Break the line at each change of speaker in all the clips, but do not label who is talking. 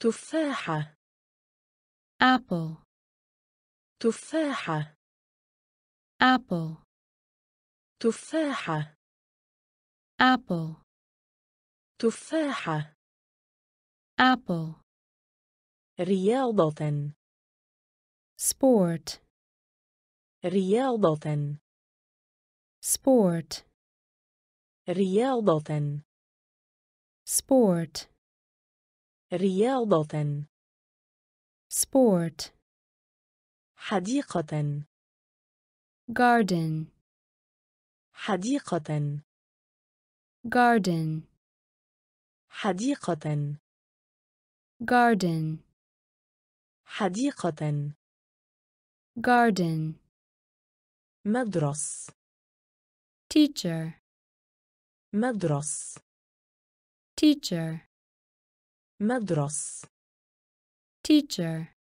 تفاحة apple تفاحة apple تفاحة apple تفاحة apple رياضة sport رياضة sport رياضة sport رياضة sport حديقة garden حديقة garden حديقة garden حديقة garden مدرس teacher مدرس teacher مدرس teacher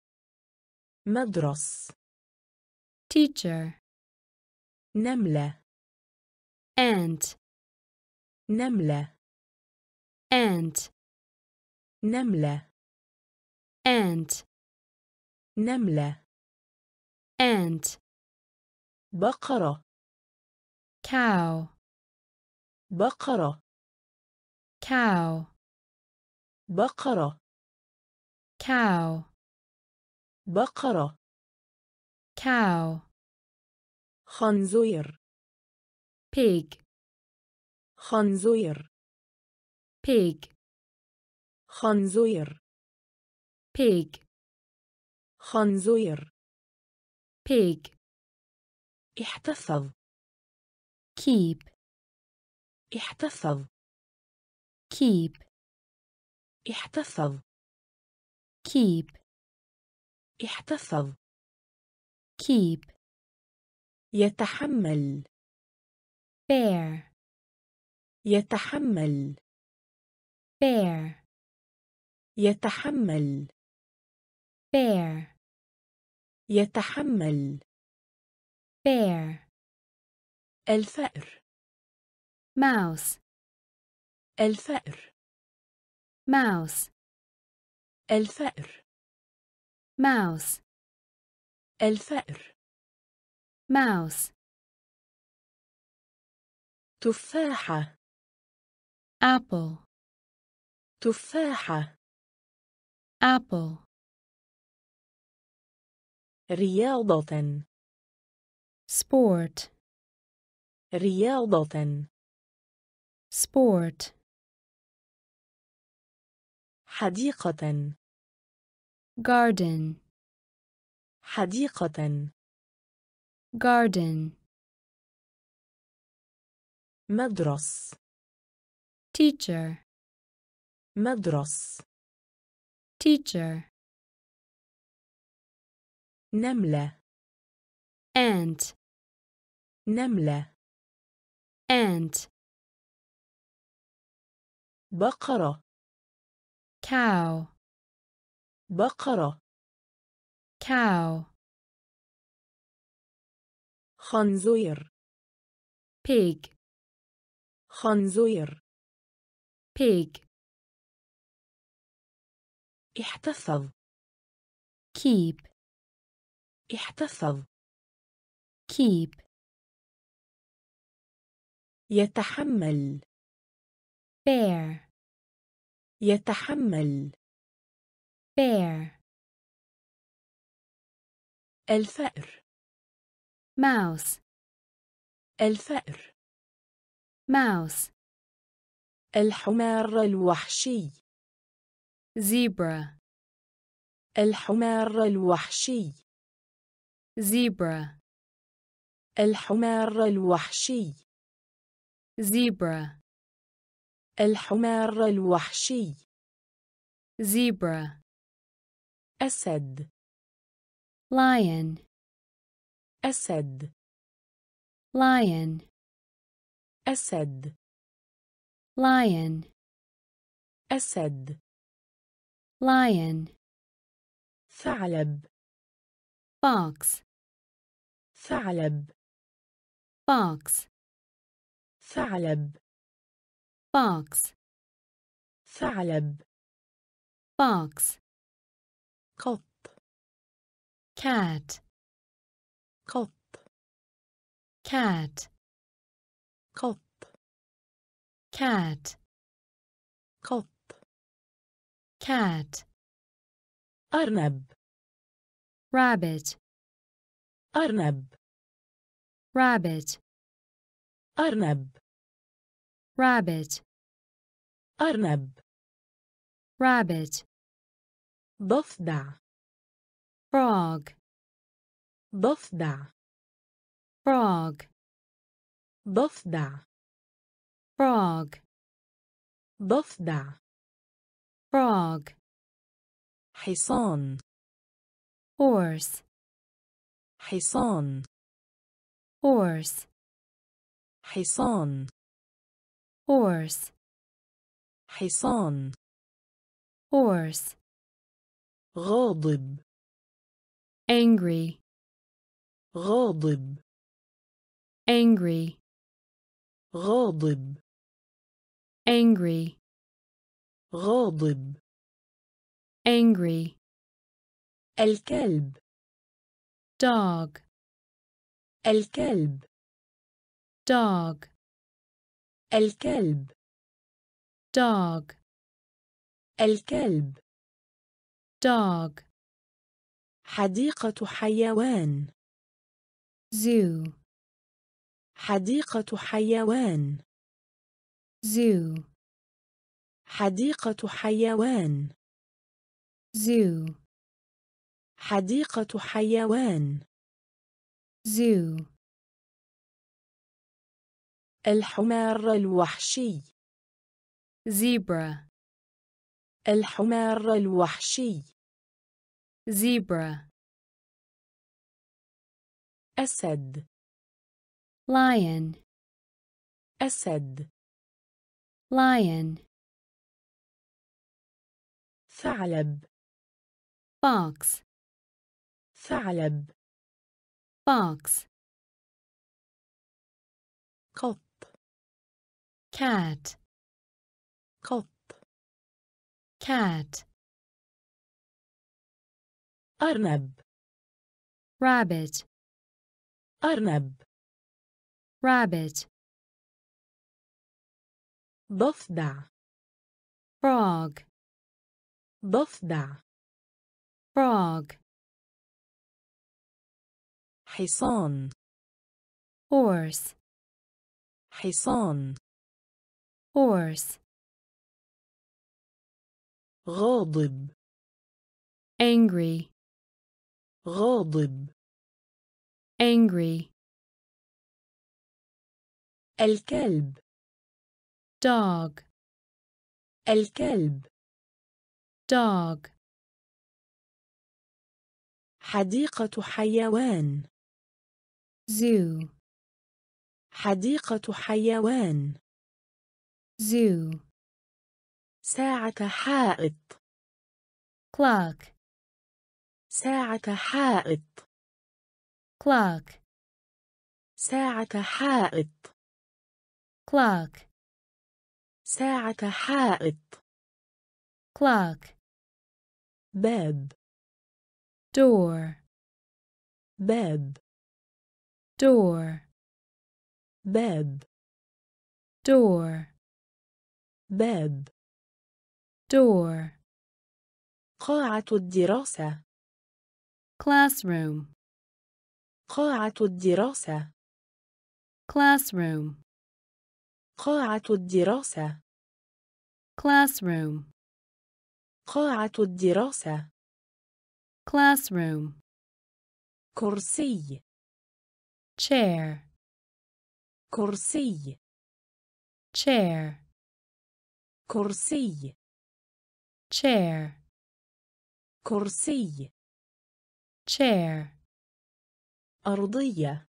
مدرس teacher نملة ant نملة ant نملة ant نملة ant بقرة cow بقرة cow بقرة cow بقرة cow خنزير pig خنزير pig خنزير pig خنزير pig احتفظ keep احتفظ keep احتفظ keep احتفظ keep يتحمل bear يتحمل bear يتحمل bear يتحمل bear الفأر mouse الفأر ماوس الفأر ماوس الفأر ماوس تفاحة أبل تفاحة أبل رياضة سبورت رياضة سبورت حديقة garden حديقة garden مدرس teacher مدرس teacher نملة ant نملة ant بقرة cow بقرة cow خنزير pig خنزير pig احتفظ keep احتفظ keep يتحمل bear يتحمل bear الفأر mouse الفأر mouse الحمار الوحشي zebra الحمار الوحشي zebra الحمار الوحشي zebra الحمار الوحشي زيبرا أسد لايون أسد لايون أسد لايون أسد لايون ثعلب فوكس ثعلب فوكس ثعلب box ثعلب box قط cat قط cat قط cat قط cat أرنب rabbit أرنب rabbit أرنب rabbit أرنب rabbit ضفدع frog ضفدع frog ضفدع frog ضفدع frog حصان horse حصان horse حصان horse حصان horse غاضب angry غاضب angry غاضب angry غاضب angry الكلب dog الكلب dog الكلب dog الكلب dog حديقة حيوان zoo حديقة حيوان zoo حديقة حيوان zoo حديقة حيوان zoo الحمار الوحشي زيبرا الحمار الوحشي زيبرا أسد lion أسد lion ثعلب فوكس ثعلب فوكس قط cat kopp cat أرنب rabbit أرنب rabbit ضفدع frog ضفدع frog حصان horse حصان horse غاضب angry غاضب angry الكلب dog الكلب dog حديقة حيوان zoo حديقة حيوان zoo ساعة حائط clock ساعة حائط clock ساعة حائط clock ساعة حائط clock باب door باب door باب door باب door قاعة الدراسة classroom قاعة الدراسة classroom قاعة الدراسة classroom قاعة الدراسة classroom كرسي chair كرسي chair كرسي chair كرسي chair أرضية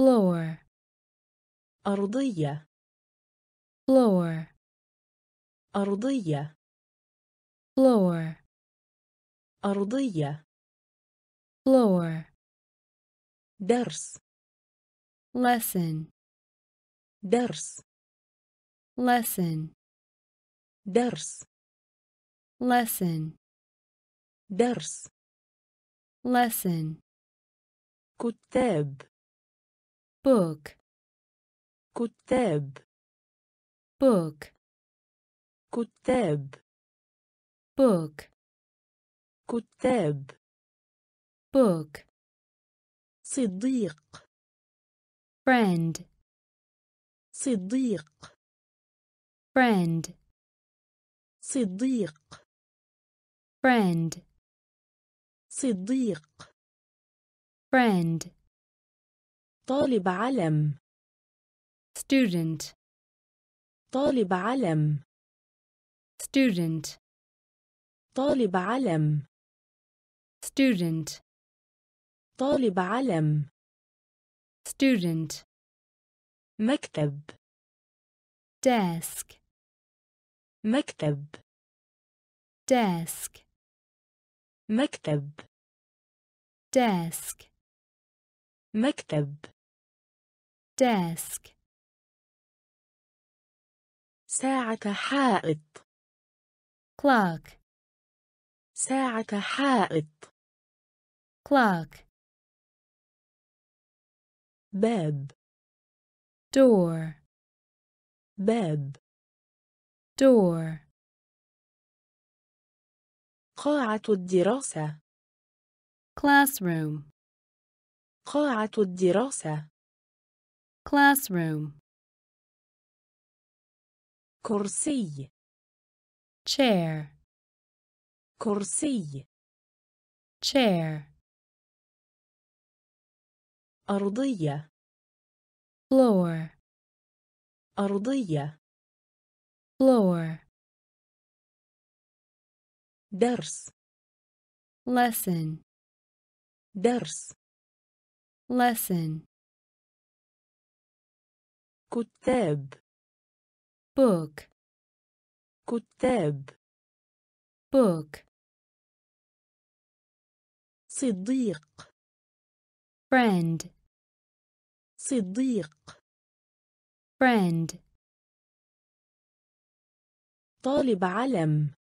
floor أرضية floor أرضية floor أرضية floor درس lesson درس lesson درس lesson درس lesson كتاب book كتاب book كتاب book كتاب book صديق friend صديق friend صديق friend صديق friend طالب علم student طالب علم student طالب علم student طالب علم student مكتب desk مكتب desk مكتب desk مكتب desk ساعة حائط clock ساعة حائط clock باب door باب door قاعة الدراسة classroom قاعة الدراسة classroom كرسي chair كرسي chair أرضية floor أرضية floor درس lesson درس lesson كتاب book كتاب book صديق friend صديق friend طالب علم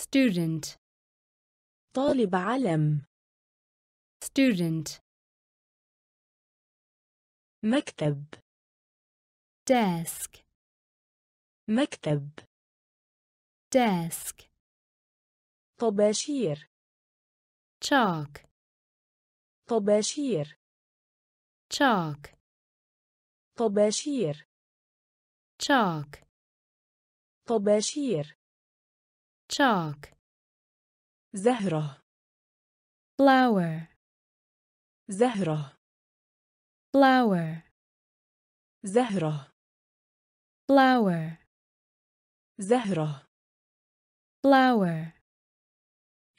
student طالب علم student مكتب desk مكتب desk طباشير chalk طباشير chalk طباشير chalk طباشير chalk زهرة flower زهرة flower زهرة flower زهرة flower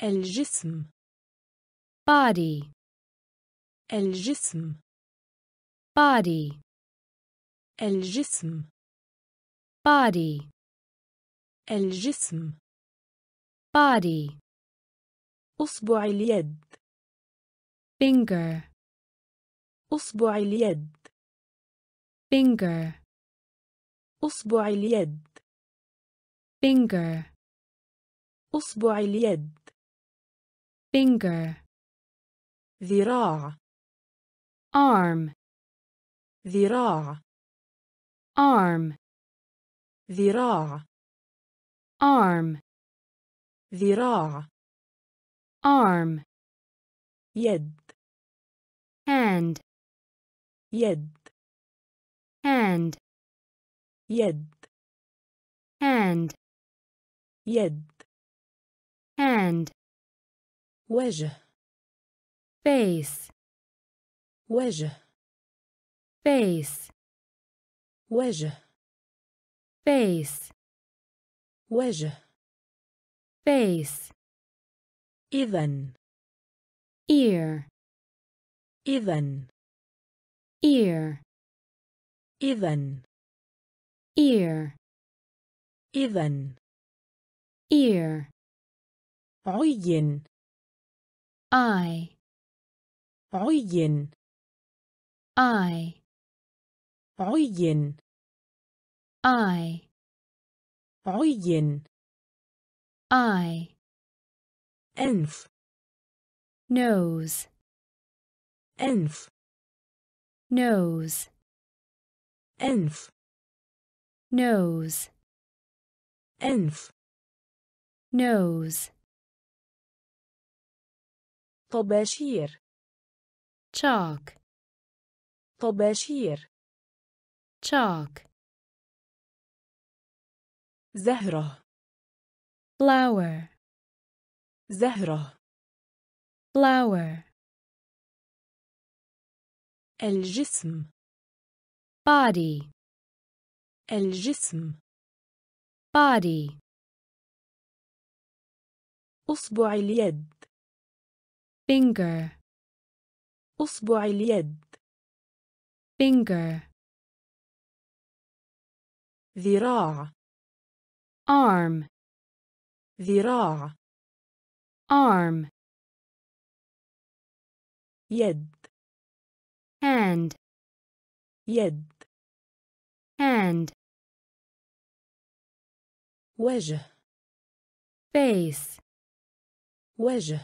الجسم body الجسم body الجسم body الجسم body أصبع اليد finger أصبع اليد finger أصبع اليد finger أصبع اليد finger ذراع arm ذراع arm ذراع arm ذراع arm يد hand يد hand يد hand يد hand وجه face وجه face وجه face وجه face إذن ear إذن ear إذن ear إذن ear عين I عين I عين I عين I. أنف nose أنف nose أنف nose أنف nose طباشير chalk طباشير chalk زهرة flower زهرة flower الجسم body الجسم body أصبع اليد finger أصبع اليد finger ذراع arm ذراع arm يد hand يد hand وجه face وجه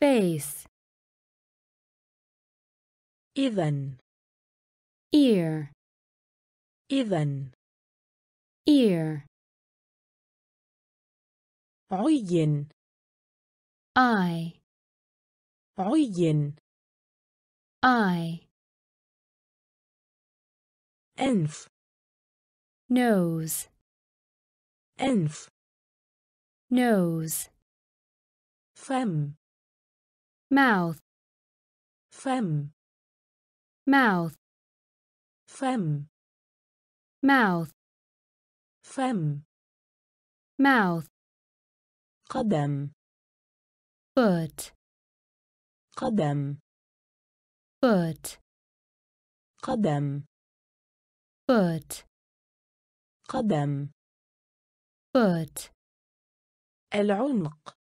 face إذن ear إذن ear عين I عين I أنف nose أنف nose فم mouth فم mouth فم mouth فم mouth قدم foot قدم foot قدم foot قدم foot العنق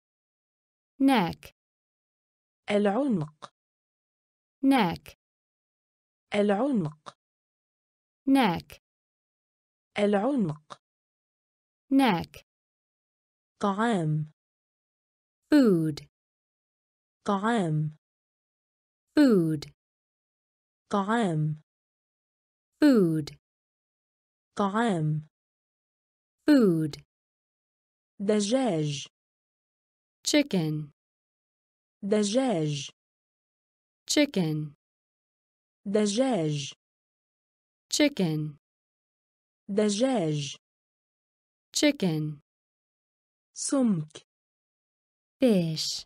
neck العنق neck العنق neck العنق neck طعام food طعام food طعام food طعام food دجاج chicken دجاج chicken دجاج chicken دجاج chicken سمك بيش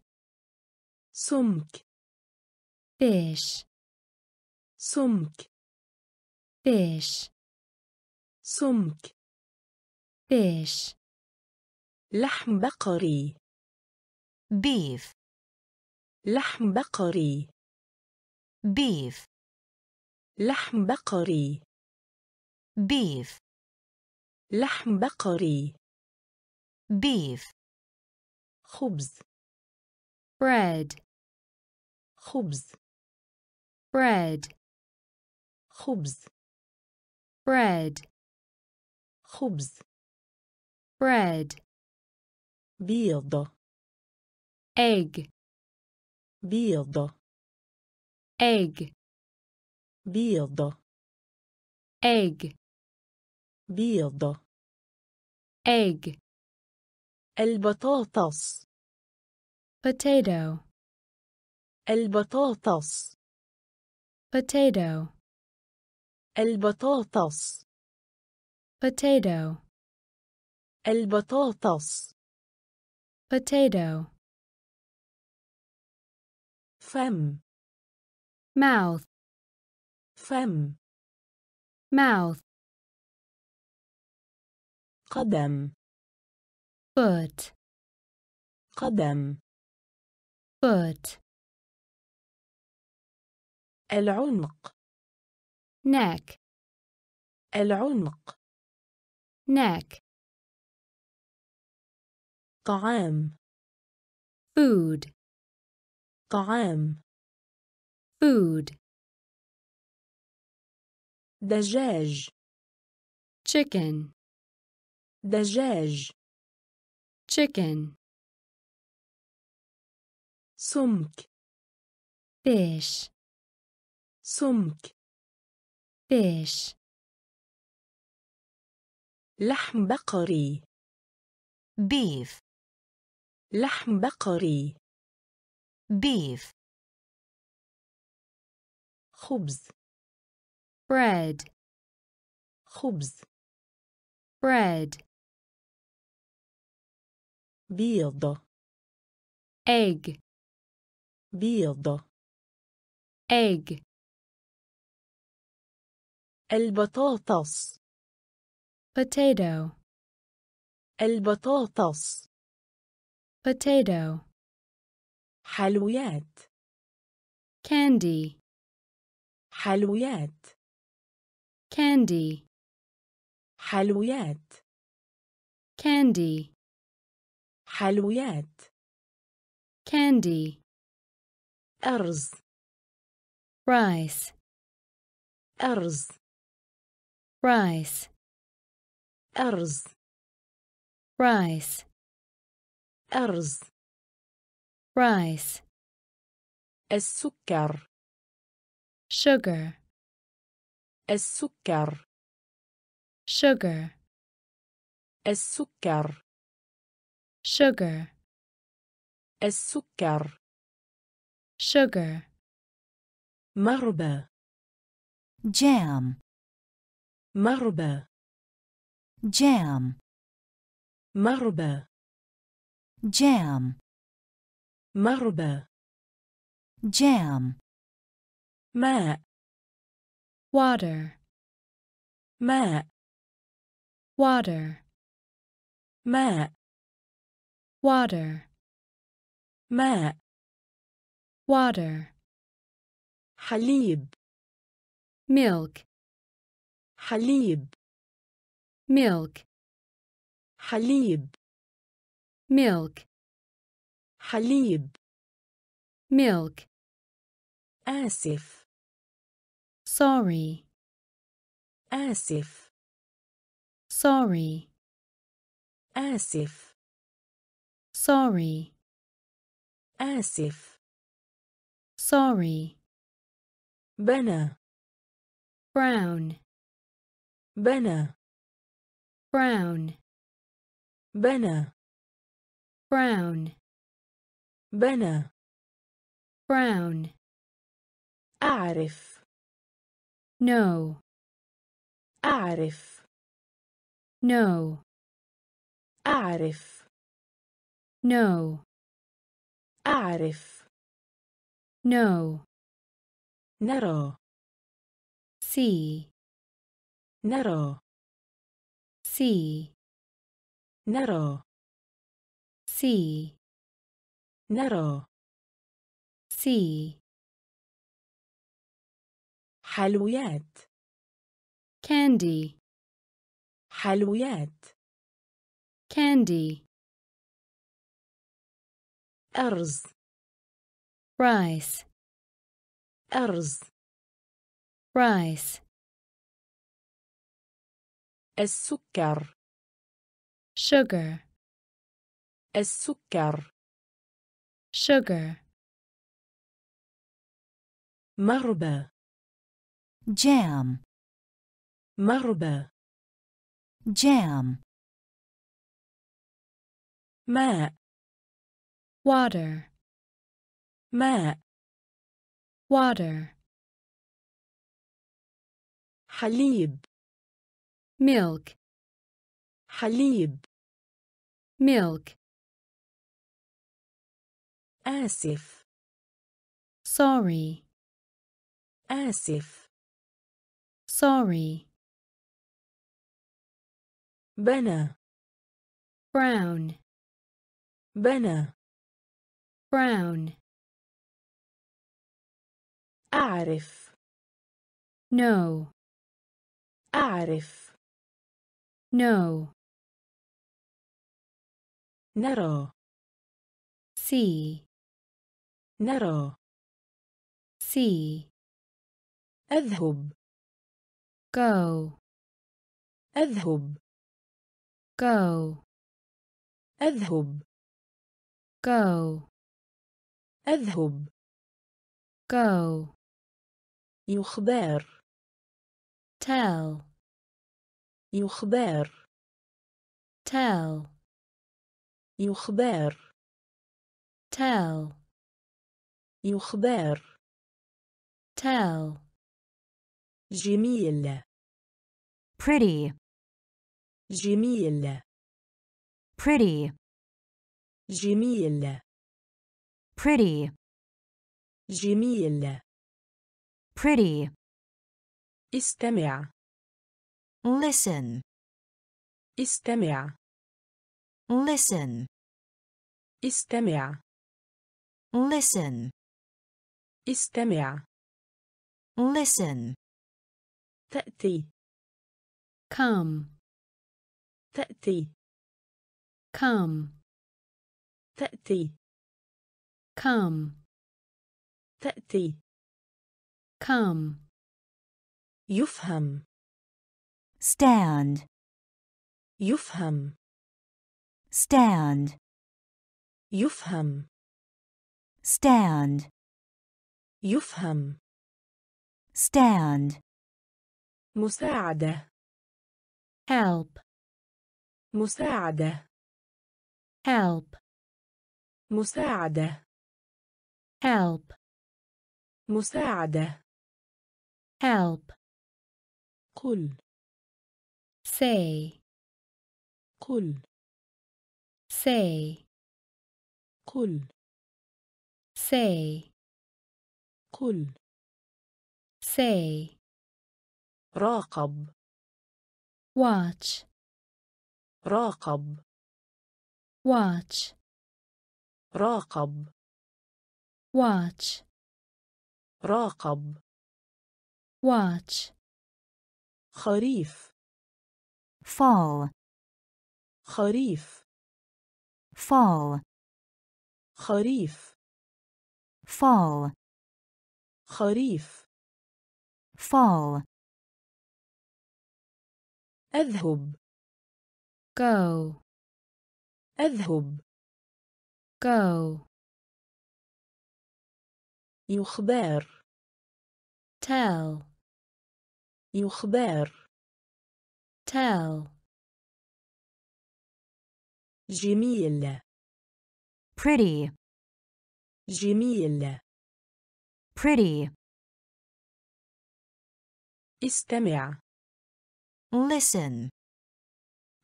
سمك بيش سمك بيش سمك بيش لحم بقري بيف لحم بقري بيف لحم بقري بيف لحم بقري beef خبز bread خبز bread خبز bread خبز bread بيض egg بيض egg بيض egg بيض egg البطاطس potato البطاطس potato البطاطس potato البطاطس potato فم mouth فم mouth قدم foot قدم foot العنق neck العنق neck طعام food طعام food دجاج chicken دجاج chicken sumk fish sumk fish لحم بقري beef لحم بقري beef خبز bread خبز bread بيض egg بيض egg البطاطس potato البطاطس potato حلويات candy حلويات candy حلويات candy حلويات candy أرز rice أرز rice أرز rice أرز rice السكر sugar السكر sugar السكر sugar السكر sugar مربى jam مربى jam مربى jam مربى jam ماء water ماء water ماء water ماء water حليب milk حليب milk حليب milk حليب milk آسف sorry آسف sorry آسف sorry آسف sorry بنى brown بنى brown بنى brown بنى brown أعرف no أعرف no أعرف no. أعرف. No. نرى. See. نرى. See. نرى. See. نرى. See. حلويات. Candy. حلويات. Candy. أرز rice أرز rice السكر sugar السكر sugar مربى jam مربى jam ماء water ماء water حليب milk حليب milk آسف sorry آسف sorry بنى brown بنى brown أعرف no أعرف no نرى see نرى see أذهب go أذهب go أذهب go أذهب go يخبر tell يخبر tell يخبر tell يخبر tell جميل pretty جميل pretty جميل pretty جميل pretty استمع listen استمع listen استمع listen استمع listen تأتي come تأتي come تأتي come تأتي come يفهم stand يفهم stand يفهم stand يفهم stand مساعدة help مساعدة help مساعدة help مساعدة help قل say قل say قل say قل say راقب watch راقب watch راقب watch راقب watch خريف fall خريف fall خريف fall خريف fall أذهب go أذهب go يخبر tell يخبر tell جميل pretty جميل pretty استمع listen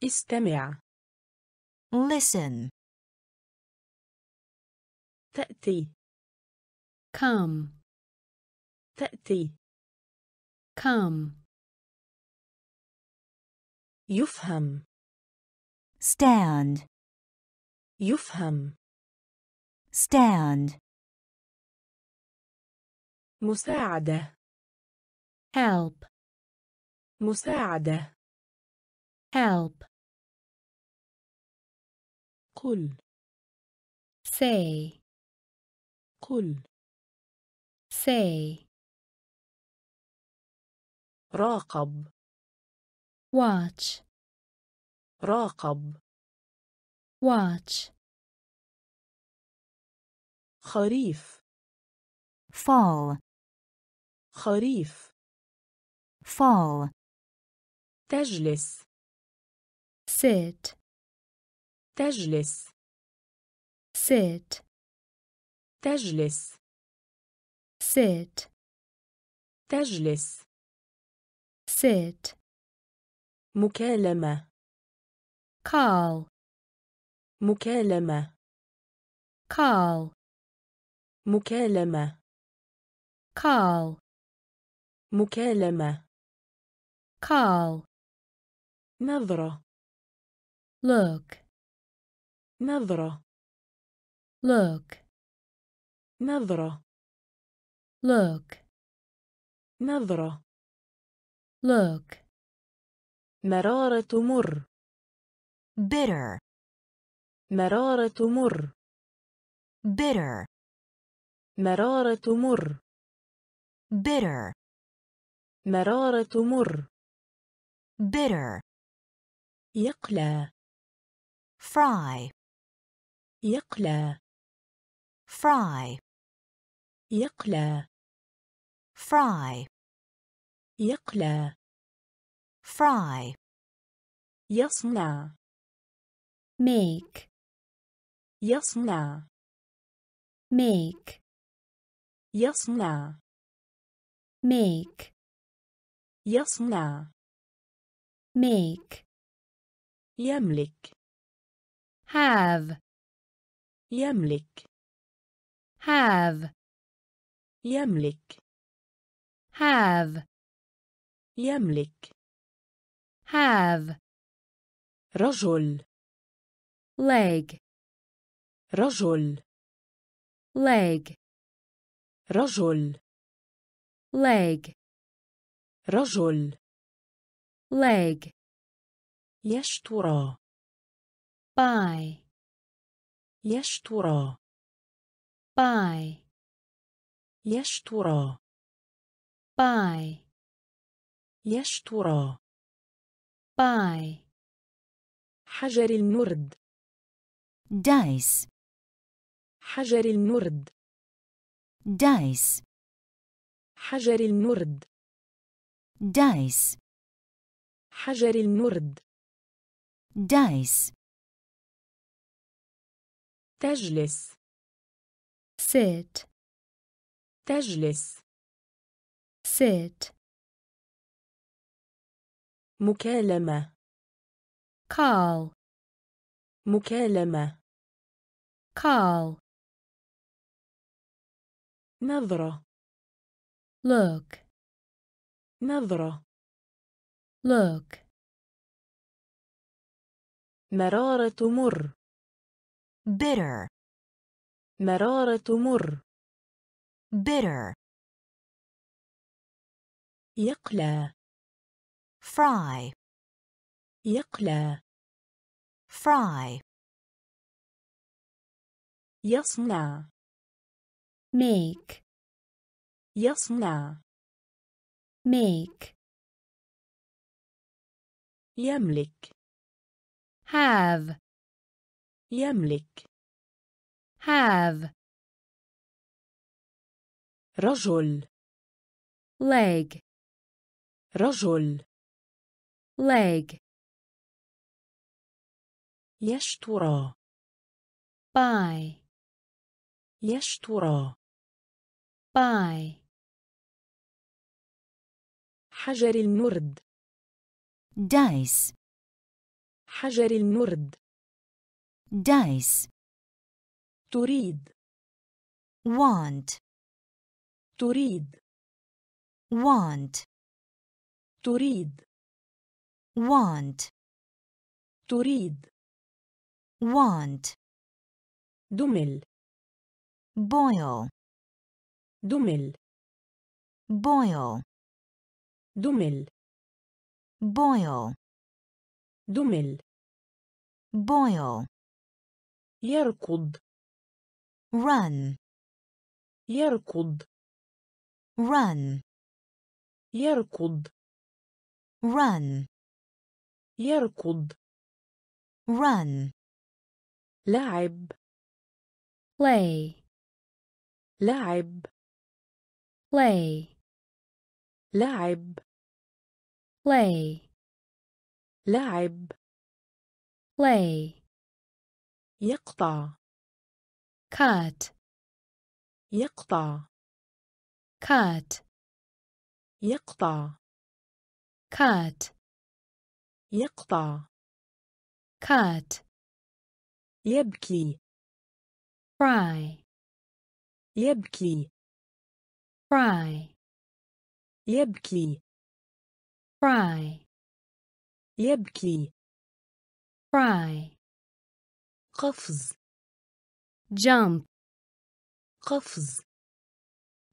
استمع listen تأتي come تأتي come يفهم stand يفهم stand مساعدة help مساعدة help قل say قل say راقب watch راقب watch خريف fall خريف fall تجلس sit تجلس sit تجلس sit تجلس sit مكالمة call مكالمة call مكالمة call مكالمة call نظرة look نظرة look نظرة Look. نظرة. Look. مرارة مر. Bitter. مرارة مر. Bitter. مرارة مر. Bitter. مرارة مر. Bitter. يقلى. Fry. يقلى. Fry. يقلى fry يقلى fry يصنع make يصنع make يصنع make يصنع make يملك have يملك have يملك have يملك have رجل leg رجل leg رجل leg رجل leg يشترى buy يشترى buy يشترى باي يشترى باي حجر النرد دايس حجر النرد دايس حجر النرد دايس حجر النرد دايس تجلس سيت تجلس sit مكالمة call مكالمة call نظرة look نظرة look مرارة مر bitter مرارة مر bitter يقلى fry يقلى fry يصنع make يصنع make يملك have يملك have رجل leg رجل leg يشترى buy يشترى buy حجر النرد dice حجر النرد dice تريد want تريد want تريد want تريد want دمل boil دمل boil دمل boil دمل boil يركض run يركض run يركض run يركض run لعب play لعب play لعب play لعب play يقطع cut يقطع cut يقطع cut يقطع cut يبكي cry يبكي cry يبكي cry يبكي cry قفز jump قفز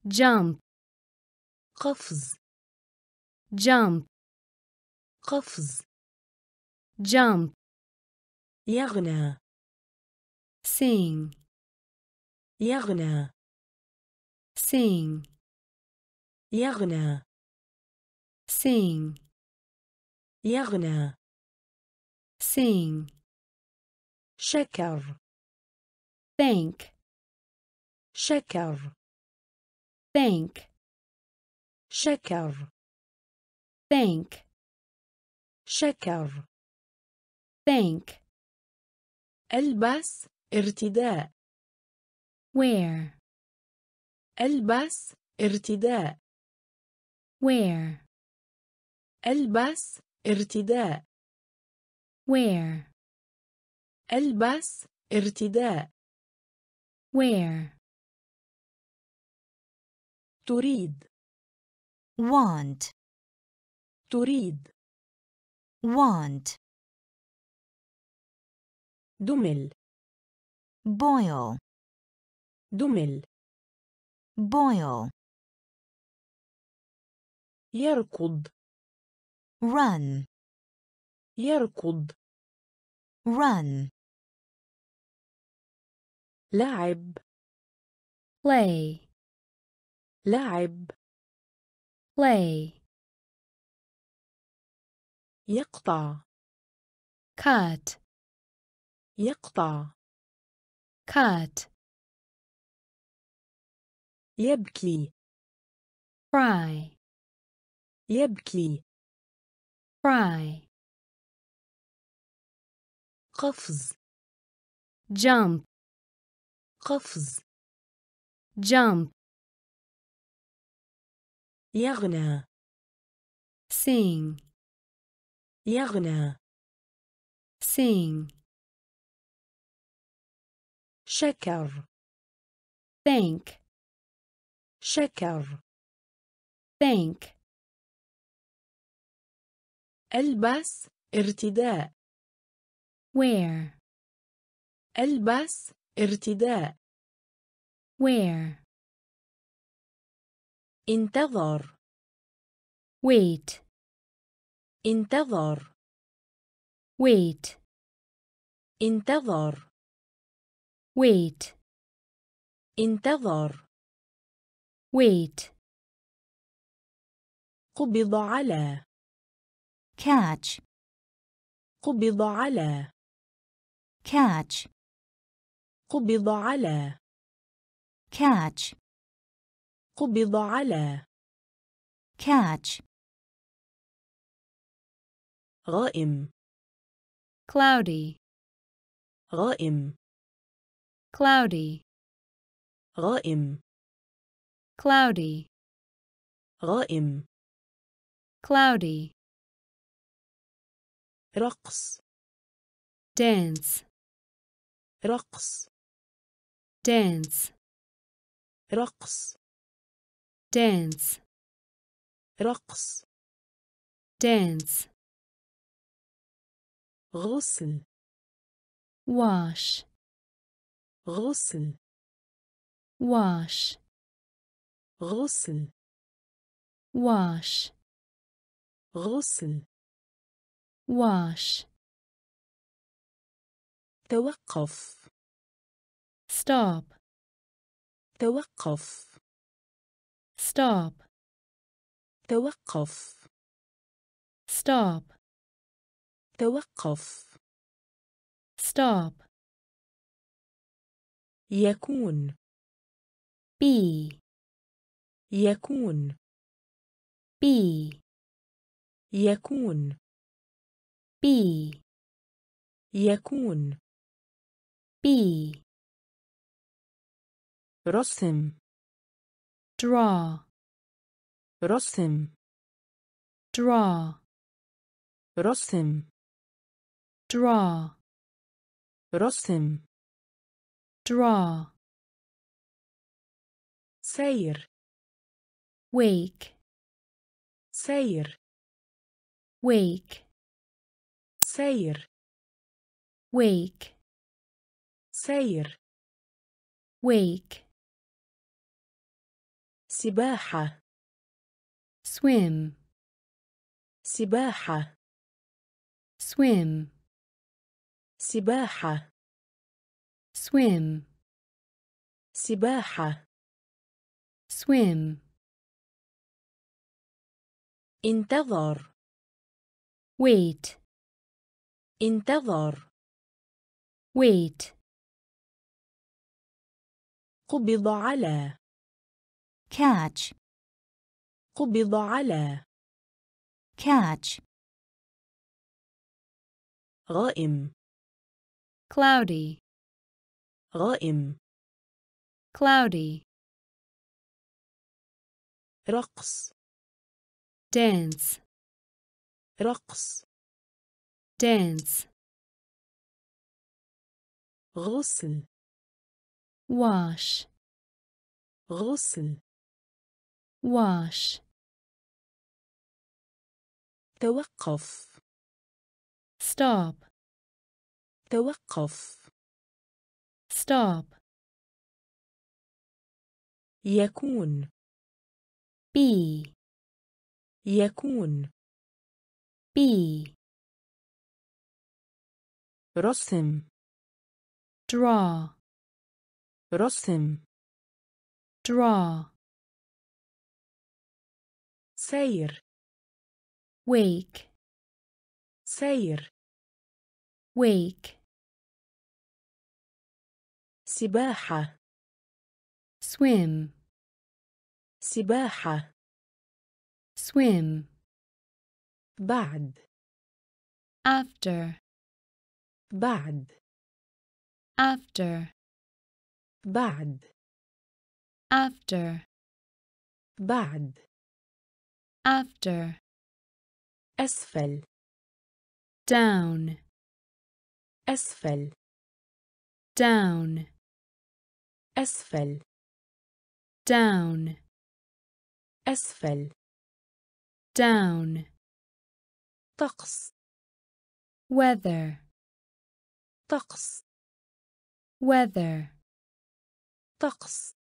jump قفز jump قفز jump يغنى sing يغنى sing يغنى sing يغنى sing شكر thank شكر thank شكر thank شكر thank البس ارتداء wear البس ارتداء wear البس ارتداء wear البس ارتداء wear تريد want تريد want dumil boil dumil boil yerkud run yerkud run لعب play لعب play يقطع كات يقطع كات يبكي cry يبكي cry قفز jump قفز jump يغنى sing يغنى sing شكر thank شكر thank البس ارتداء wear البس ارتداء wear انتظر wait انتظر wait انتظر wait انتظر wait قبض على catch قبض على catch قبض على catch قبض على catch رائم cloudy رائم cloudy رائم cloudy رائم cloudy رقص dance رقص dance رقص dance رقص dance غسل wash غسل wash غسل wash غسل wash توقف stop توقف stop توقف stop توقف stop يكون be يكون be يكون be يكون be رسم draw رسم draw رسم draw رسم draw سير wake سير wake سير wake سير wake سباحة swim سباحة swim سباحة swim سباحة swim انتظر wait انتظر wait قبض على catch قبض على catch غائم cloudy غائم cloudy رقص dance رقص dance غسل wash غسل wash توقف stop توقف stop يكون be يكون be رسم draw رسم draw سير wake سير wake سباحة swim سباحة swim بعد after بعد after بعد after بعد after أسفل down أسفل down أسفل down أسفل down طقس weather طقس weather طقس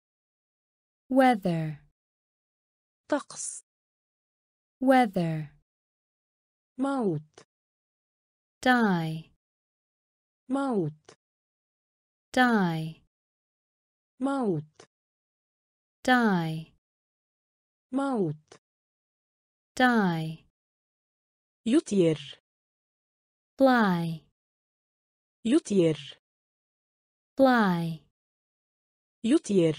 weather طقس weather موت die Maut. Die. Maut. Die. Maut. Die. Yutir. Fly. Yutir. Fly. Yutir.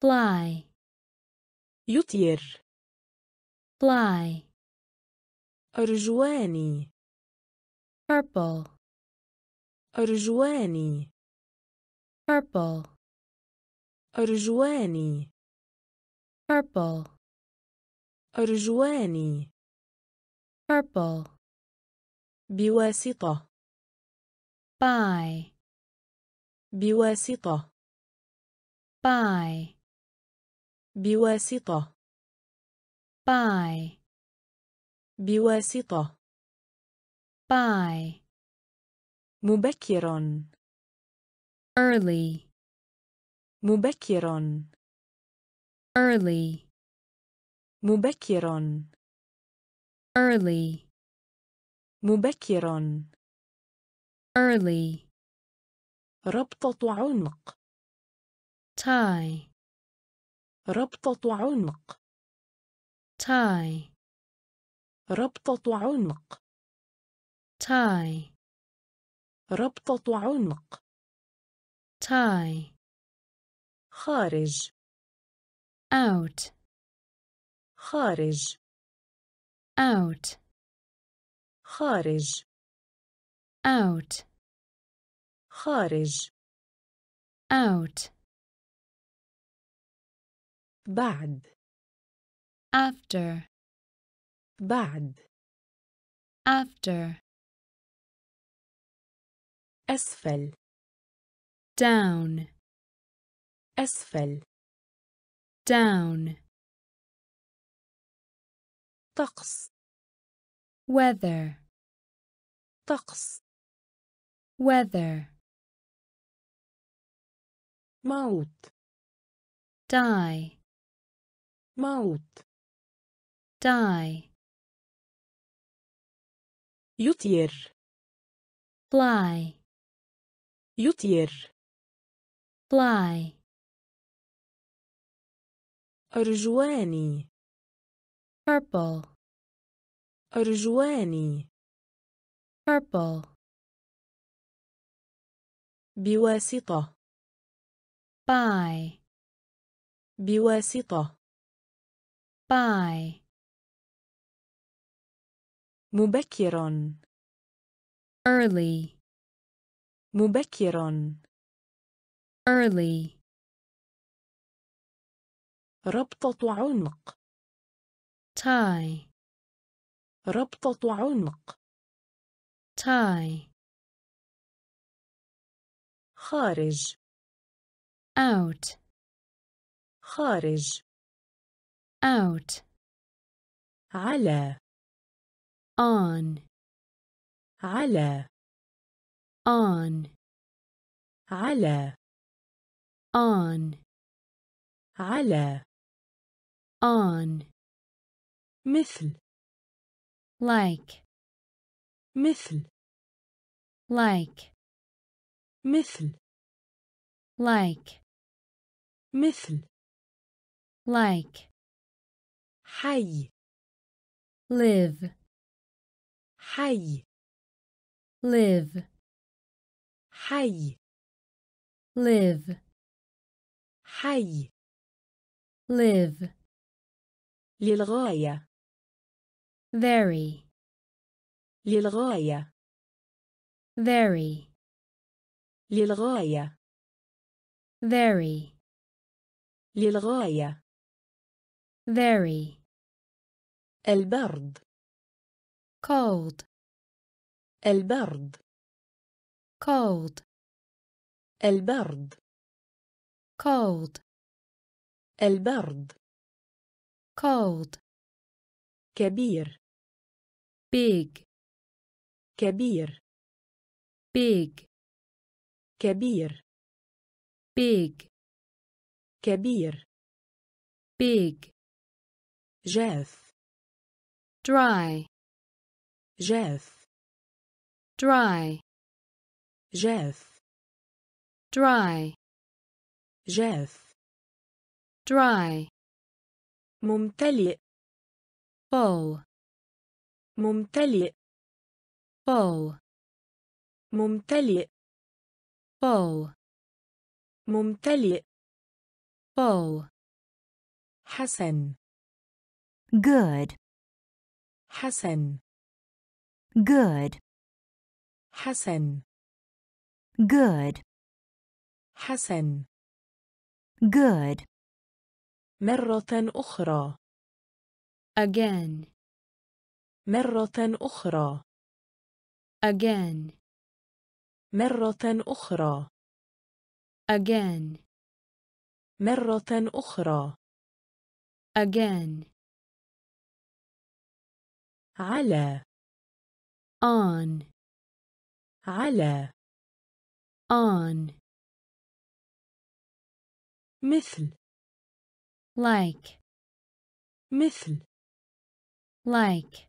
Fly. Yutir. Fly. Arjuani. Purple. أرجواني purple أرجواني purple أرجواني purple بواسطة by بواسطة by بواسطة by بواسطة by مبكرا early مبكرا early مبكرا early مبكرا early ربطة عنق tie ربطة عنق tie ربطة عنق tie ربطة عنق تاي خارج out خارج out خارج out خارج out بعد after بعد after أسفل down أسفل down طقس weather طقس weather موت die موت die يطير fly يطير fly أرجواني purple أرجواني purple بواسطة by بواسطة by مبكرا early مبكرا early ربطة عنق tie ربطة عنق tie خارج out خارج out على on على on على on على on مثل like مثل like مثل like مثل like حي live حي live حي live حي live للغاية very للغاية very للغاية very للغاية very البرد cold البرد cold البرد cold البرد cold كبير big كبير big كبير big كبير big جاف dry جاف dry Jeff. Dry. Jeff. Dry. ممتلئ. Full. ممتلئ. Full. ممتلئ. Full. ممتلئ. Full. حسن. Good. حسن. Good. حسن. good حسن good مرة أخرى again مرة أخرى again مرة أخرى again مرة أخرى again على on على on مثل like مثل like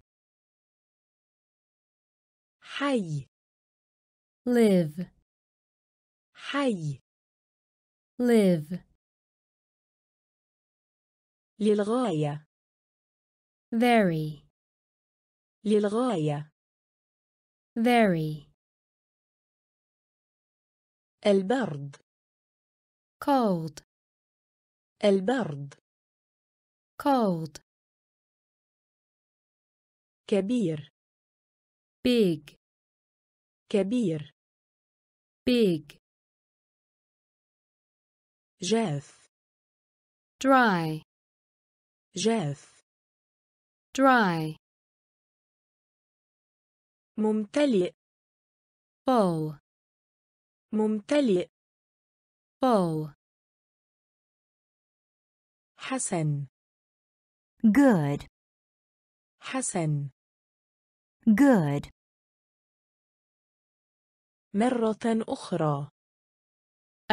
حي live حي live للغاية very للغاية very البرد cold البرد cold كبير big كبير big جاف dry جاف dry ممتلئ full ممتلئ full حسن good حسن good مرة أخرى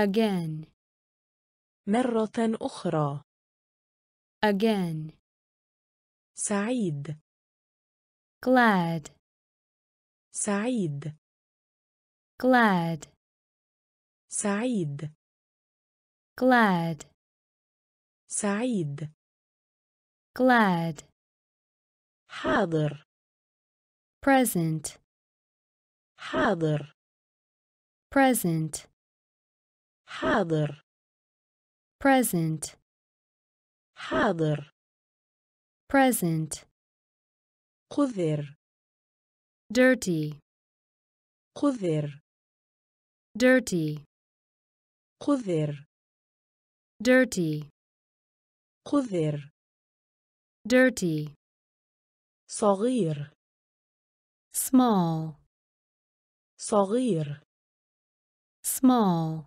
again مرة أخرى again سعيد glad سعيد glad سعيد glad سعيد glad حاضر present حاضر present حاضر present حاضر present قذر dirty قذر dirty dirty dirty small صغير small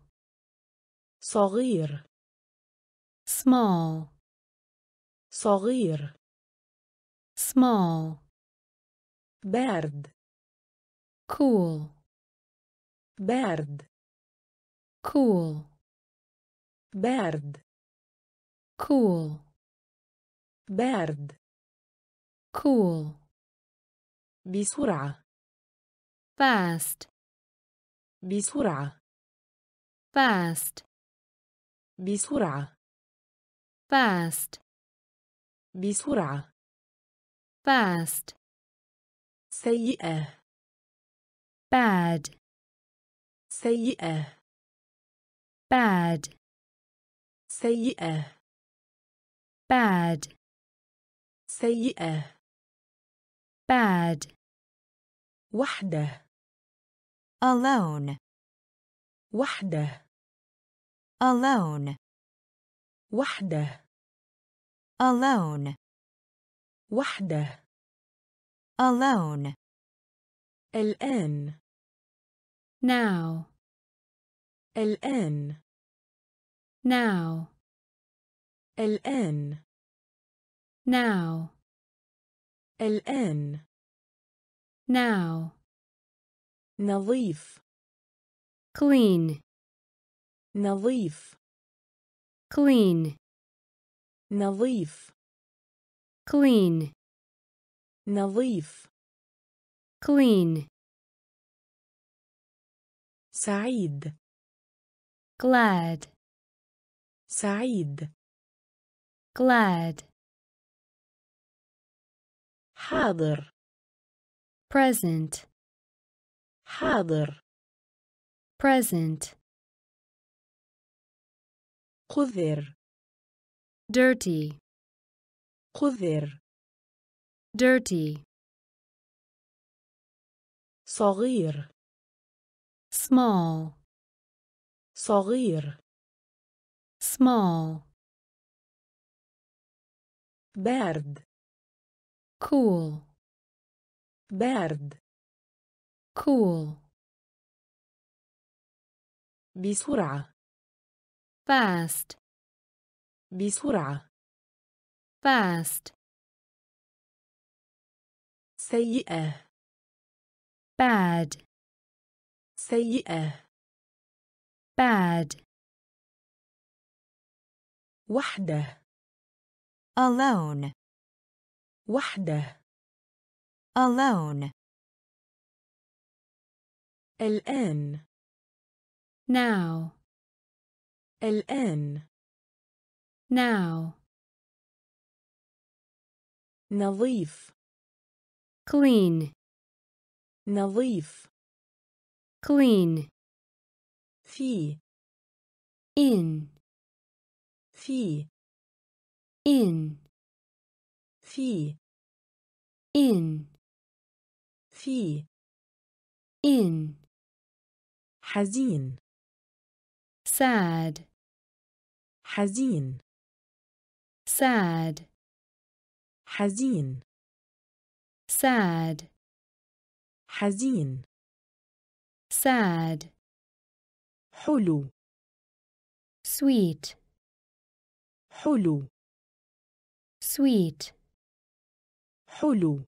صغير small صغير small Bird. cool Bird. cool Bird. Cool. Bird. Cool. بسرعة. Fast. بسرعة. Fast. بسرعة. Fast. بسرعة. Fast. سيئة. Bad. سيئة. Bad. سيئة bad سيئة bad وحده alone وحده alone وحده alone وحده alone الآن now الآن now الآن now الآن now نظيف clean نظيف clean نظيف clean نظيف clean سعيد glad سعيد glad حاضر present حاضر present قذر dirty قذر dirty صغير small صغير small Bad. cool Bad. cool بسرعة fast بسرعة fast سيئة bad سيئة bad وحده alone وحده alone الآن now الآن now نظيف clean نظيف clean في in Vieh. In. Vieh. In. Vieh. In. حزين. Sad. حزين. Sad. حزين. Sad. حزين. Sad. حلو. Sweet. حلو sweet حلو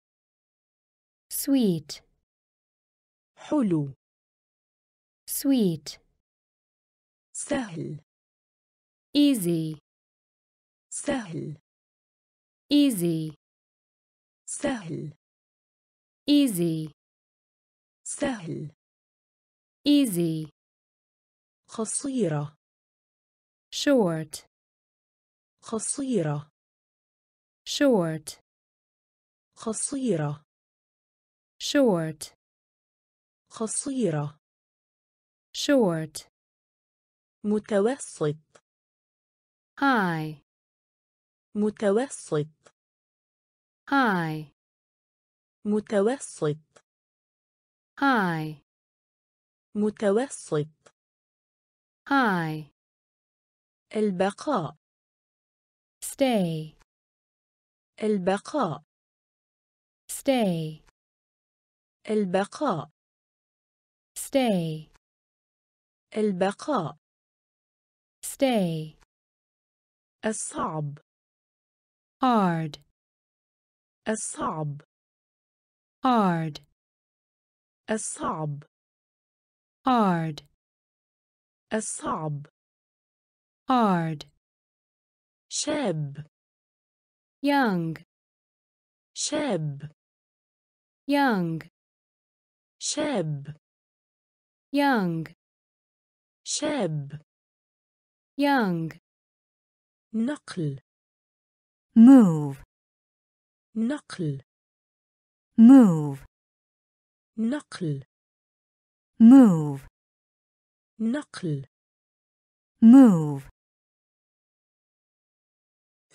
sweet حلو sweet سهل easy سهل easy سهل easy سهل easy قصيرة short قصيرة short قصيرة short قصيرة short متوسط high متوسط high متوسط high متوسط high البقاء stay البقاء stay البقاء stay البقاء stay الصعب hard الصعب hard الصعب hard الصعب hard شاب young شاب young شاب young شاب young نقل move نقل move نقل move نقل move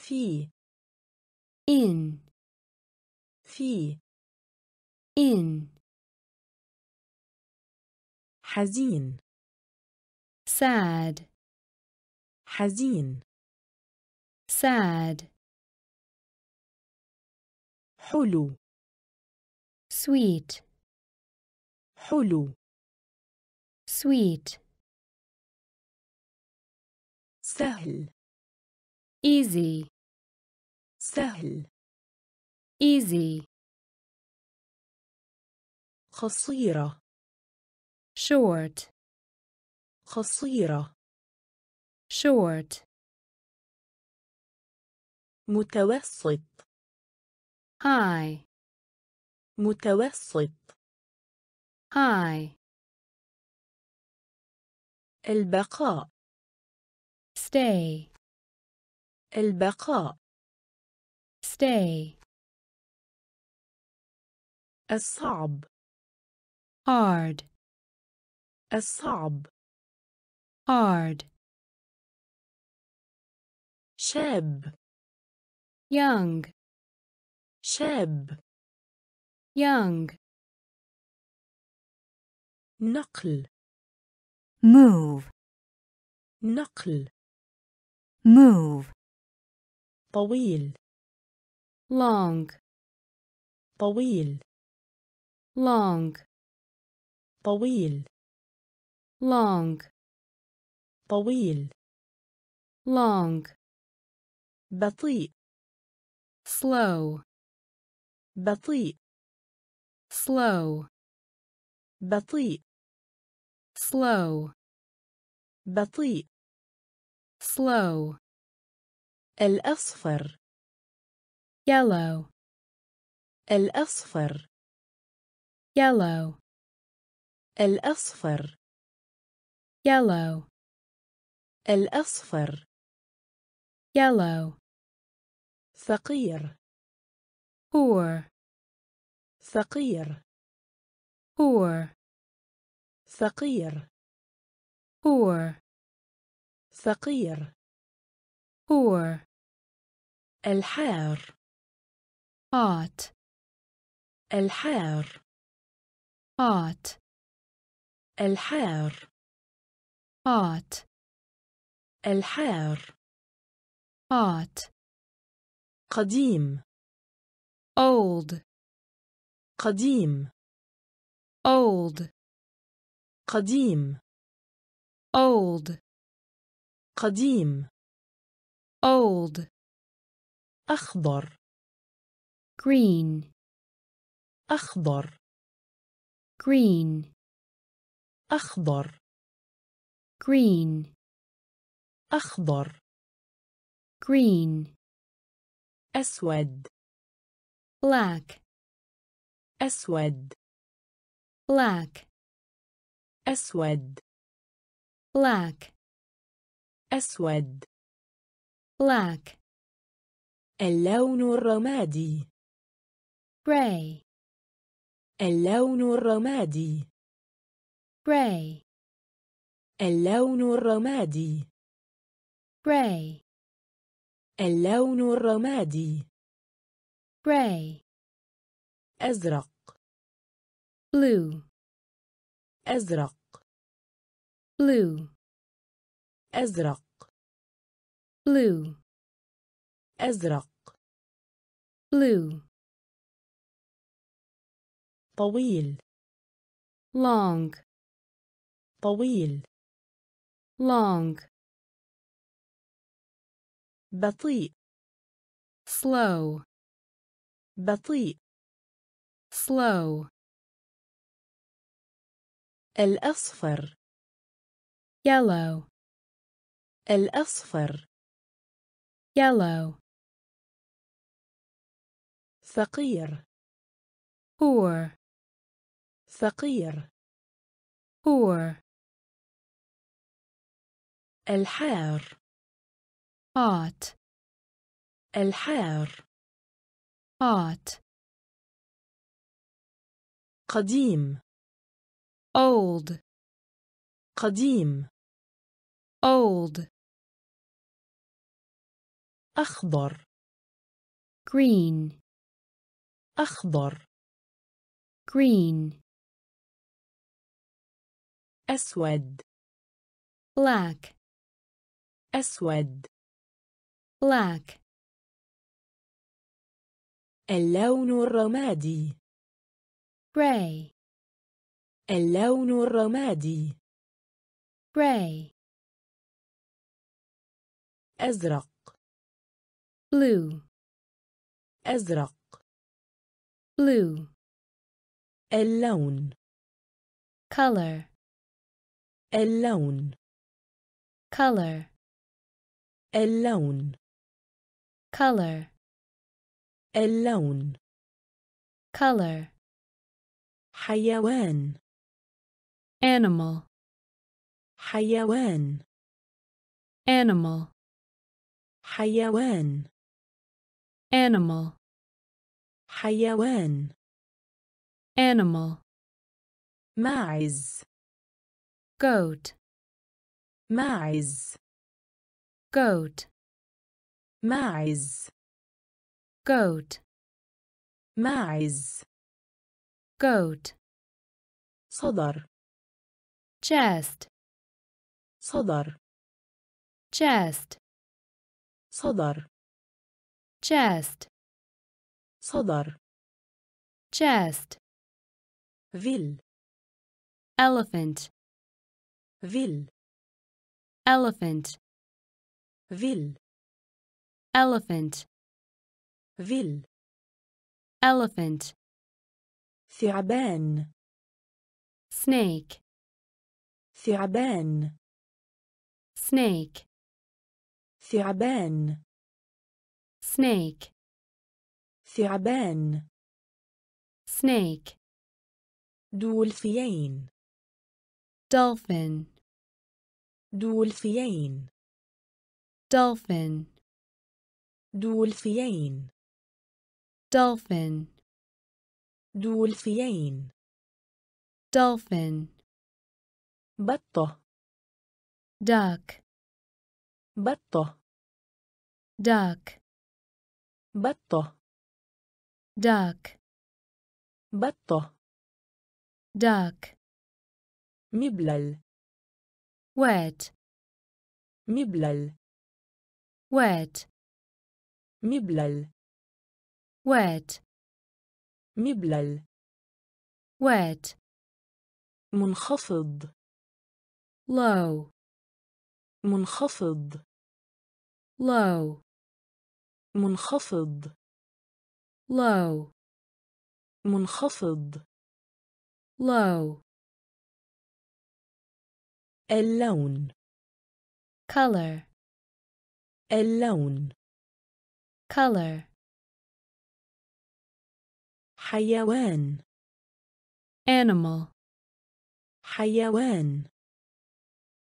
في in في in حزين sad حزين sad حلو sweet حلو sweet سهل easy سهل easy قصيرة short قصيرة short متوسط high متوسط high البقاء stay البقاء stay الصعب hard الصعب hard شاب young شاب young نقل move نقل move طويل long طويل long طويل long طويل long بطيء slow بطيء slow بطيء slow بطيء slow الأصفر yellow الأصفر yellow الأصفر yellow الأصفر yellow فقير poor فقير poor فقير poor فقير poor الحار hot الحار hot الحار hot الحار hot قديم old قديم old قديم old قديم old أخضر green أخضر green أخضر green أخضر green أسود black أسود black أسود black أسود black اللون الرمادي gray اللون الرمادي gray اللون الرمادي gray اللون الرمادي gray أزرق blue أزرق blue أزرق blue أزرق blue طويل long طويل long بطيء slow بطيء slow الأصفر yellow الأصفر yellow فقير poor فقير poor الحار hot الحار hot قديم old قديم old أخضر green أخضر green أسود black أسود black اللون الرمادي gray اللون الرمادي gray أزرق blue أزرق blue اللون color اللون color اللون color اللون color حيوان animal حيوان animal حيوان animal حيوان animal ماعز goat maize goat maize goat maize goat صدر chest صدر chest صدر chest صدر chest vil elephant Vil. Elephant. Vil. Elephant. Vil. Elephant. Thiaben. Snake. Thiaben. Snake. Thiaben. Snake. Thiaben. Snake. Dolphin. dolphin دولفين dolphin دولفين dolphin دولفين dolphin بطة duck بطة duck بطة duck بطة duck مبلل وات مبلل وات مبلل وات مبلل وات منخفض low منخفض low منخفض low منخفض low اللون color اللون color حيوان animal حيوان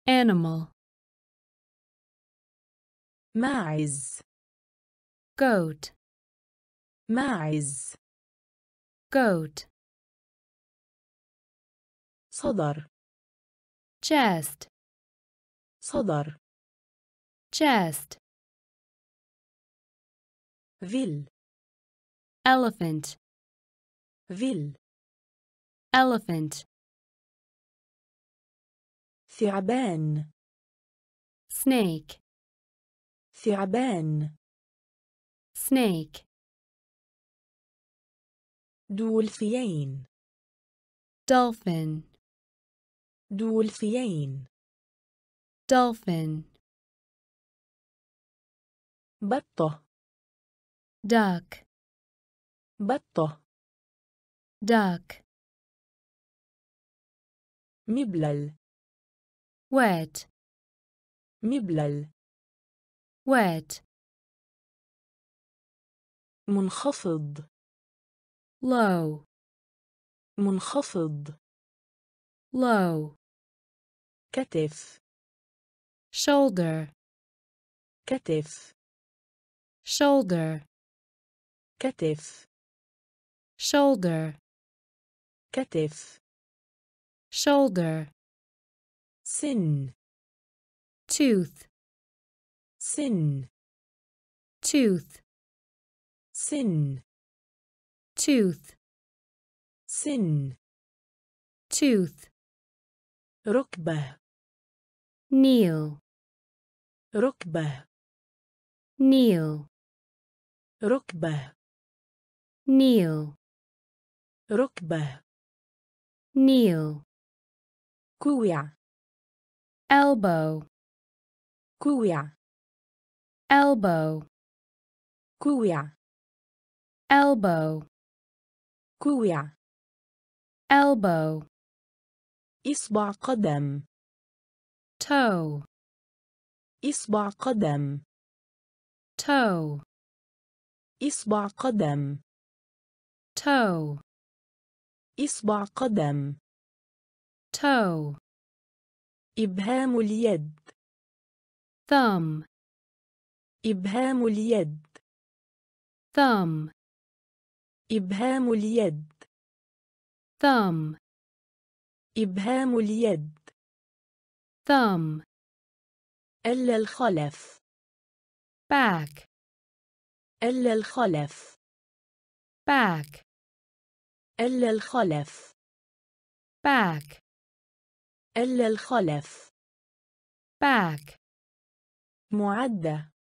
animal ماعز goat ماعز goat صدر chest صدر chest vil elephant vil elephant ثعبان snake ثعبان snake دولفين dolphin دولفين دولفين بطة داك بطة داك مبلل wet مبلل wet منخفض low منخفض low كتف shoulder كتف shoulder كتف shoulder كتف shoulder sin tooth sin tooth sin tooth sin tooth Rukba. kneel ركبة kneel ركبة kneel ركبة kneel كوع elbow كوع elbow كوع elbow كوع elbow إصبع قدم toe إصبع قدم toe إصبع قدم toe إصبع قدم toe إبهام اليد thumb إبهام اليد thumb إبهام اليد thumb إبهام اليد thumb ألا الخلف back ألا الخلف back ألا الخلف back ألا الخلف back معدة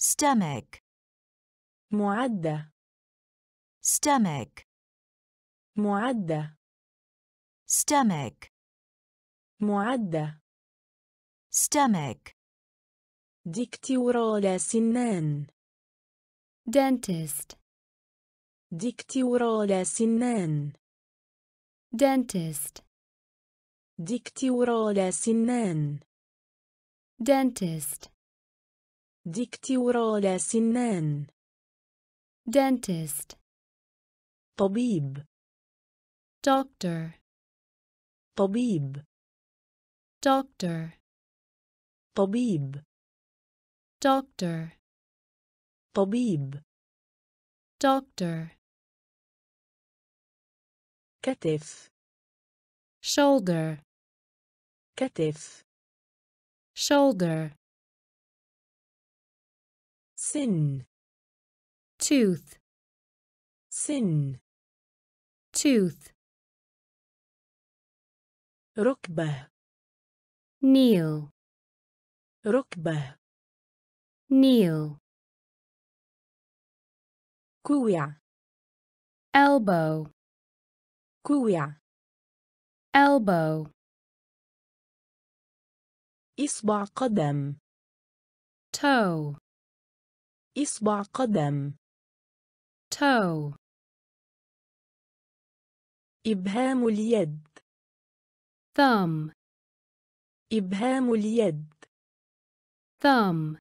stomach معدة stomach معدة stomach معدة stomach دكتورال سنان dentist دكتورال سنان dentist دكتورال سنان dentist دكتورال سنان dentist طبيب doctor طبيب doctor طبيب doctor طبيب doctor كتف shoulder كتف shoulder sin tooth sin tooth ركبة kneel ركبة kneel كوع elbow كوع elbow إصبع قدم toe إصبع قدم toe إبهام اليد thumb إبهام اليد ثام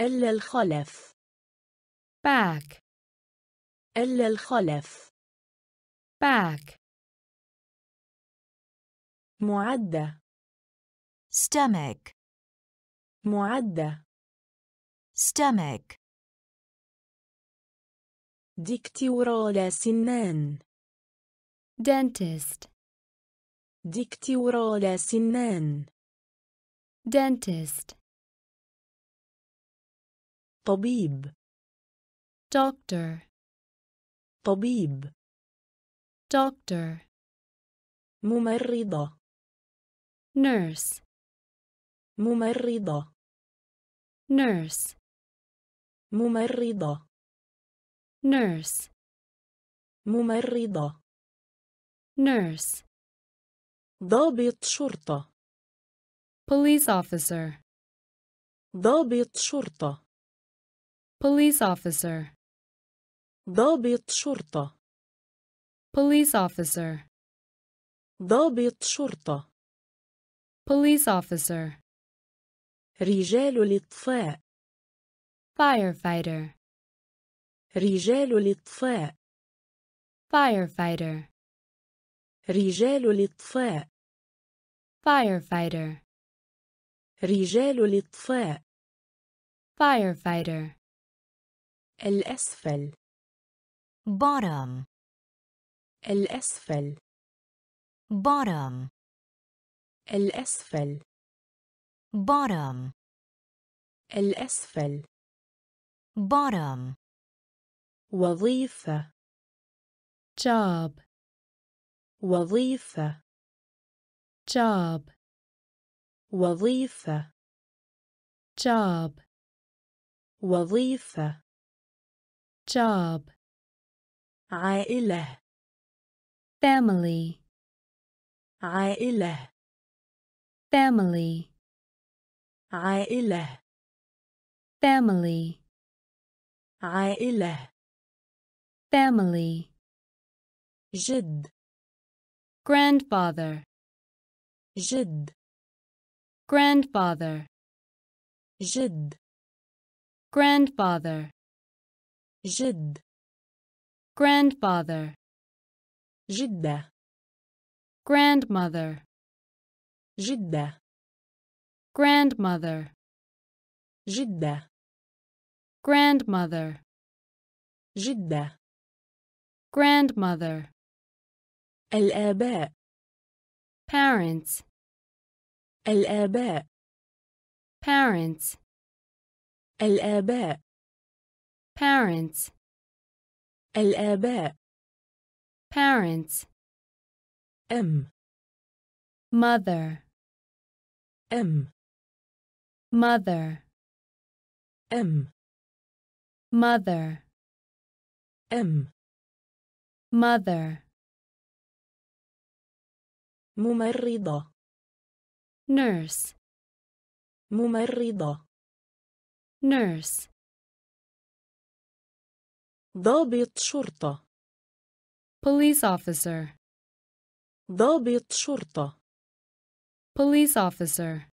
ألا الخلف باك ألا الخلف باك معدة stomach معدة stomach دكتورال سنان dentist دكتورال سنان dentist طبيب doctor طبيب doctor ممرضة nurse ممرضة nurse ممرضة nurse ممرضة nurse ضابط شرطة police officer ضابط شرطة police officer ضابط شرطة police officer ضابط شرطة police officer رجال الإطفاء firefighter رجال الإطفاء firefighter رجال الإطفاء firefighter رجال الإطفاء firefighter الأسفل bottom الأسفل bottom الأسفل bottom الأسفل bottom وظيفة job وظيفة job وظيفة job وظيفة job عائلة family عائلة family عائلة family عائلة family جد grandfather جد grandfather جد grandfather جد grandfather جدة grandmother جدة grandmother جدة grandmother جدة grandmother الآباء parents الآباء parents الآباء parents الآباء parents أم mother أم mother أم mother أم mother ممرضة nurse ممرضة nurse ضابط شرطة police officer ضابط شرطة police officer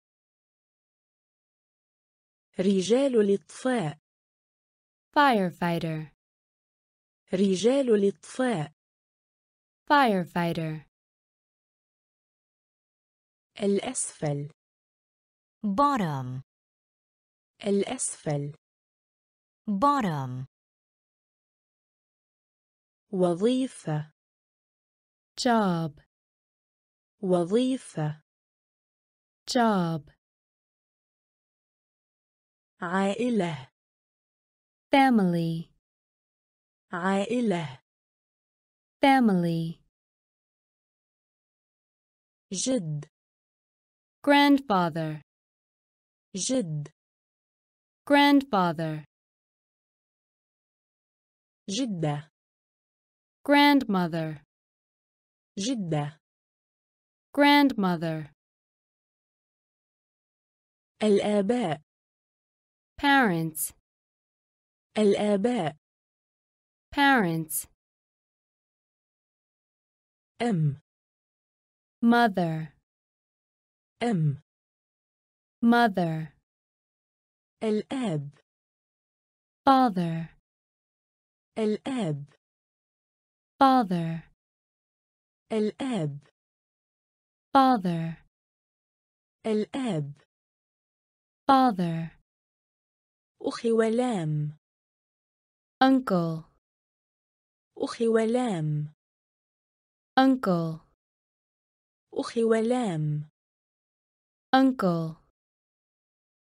رجال الإطفاء firefighter رجال الإطفاء firefighter الأسفل bottom الأسفل bottom وظيفة job وظيفة job عائلة family عائلة family جد grandfather جد grandfather جدة grandmother جدة grandmother الآباء parents الآباء parents أم mother أم mother الأب father الأب father الأب father الأب father أخي ولام uncle أخي ولام uncle أخي ولام uncle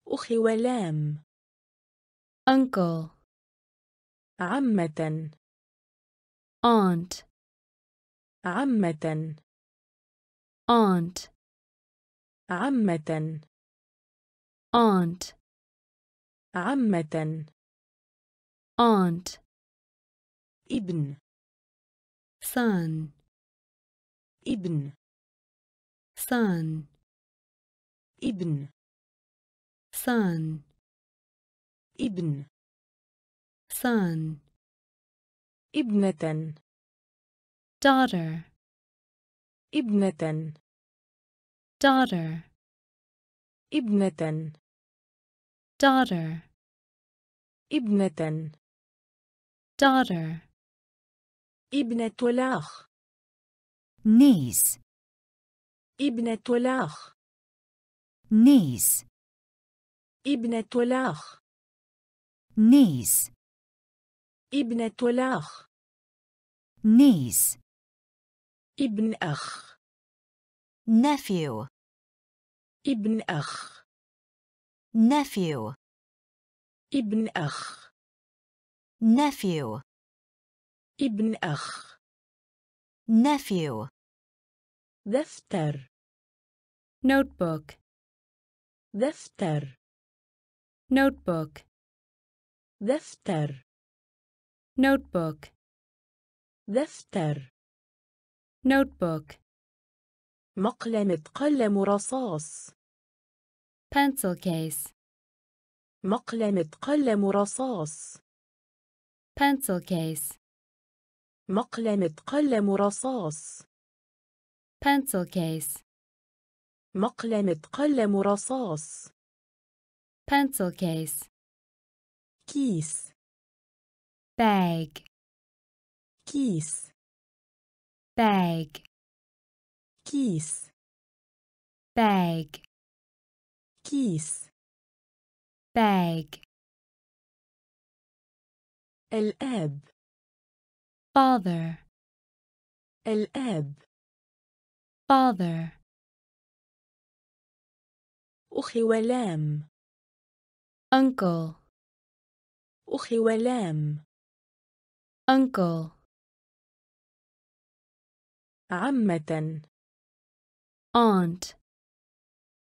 أخي ولام uncle عمة aunt عمة aunt عمة aunt عمة aunt ابن son ابن son ابن سان ابن سان ابنة daughter ابنة daughter ابنة daughter ابنة daughter ابنة الأخ niece ابنة الأخ نيس ابنة الأخ نيس ابنة الأخ نيس ابن أخ نفيو ابن أخ نفيو ابن أخ نفيو ابن أخ نفيو دفتر notebook دفتر notebook دفتر notebook دفتر notebook مقلمة قلم رصاص pencil case مقلمة قلم رصاص pencil case مقلمة قلم رصاص pencil case مقلمة قلم رصاص pencil case كيس bag كيس bag كيس bag كيس bag الأب father الأب father أخي ولام uncle أخي ولام uncle عمة aunt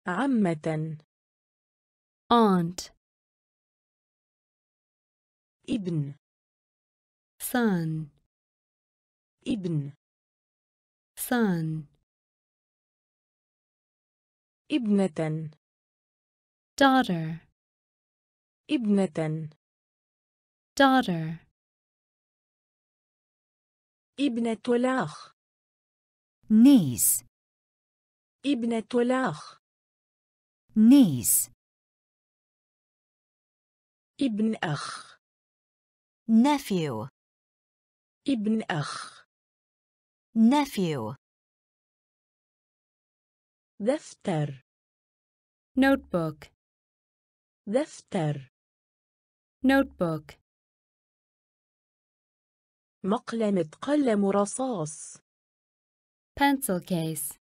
عمة aunt ابن son ابن son ابنة daughter ابنة daughter ابنة الأخ niece ابنة الأخ niece ابن أخ nephew ابن أخ nephew دفتر notebook دفتر notebook مقلمة قلم رصاص pencil case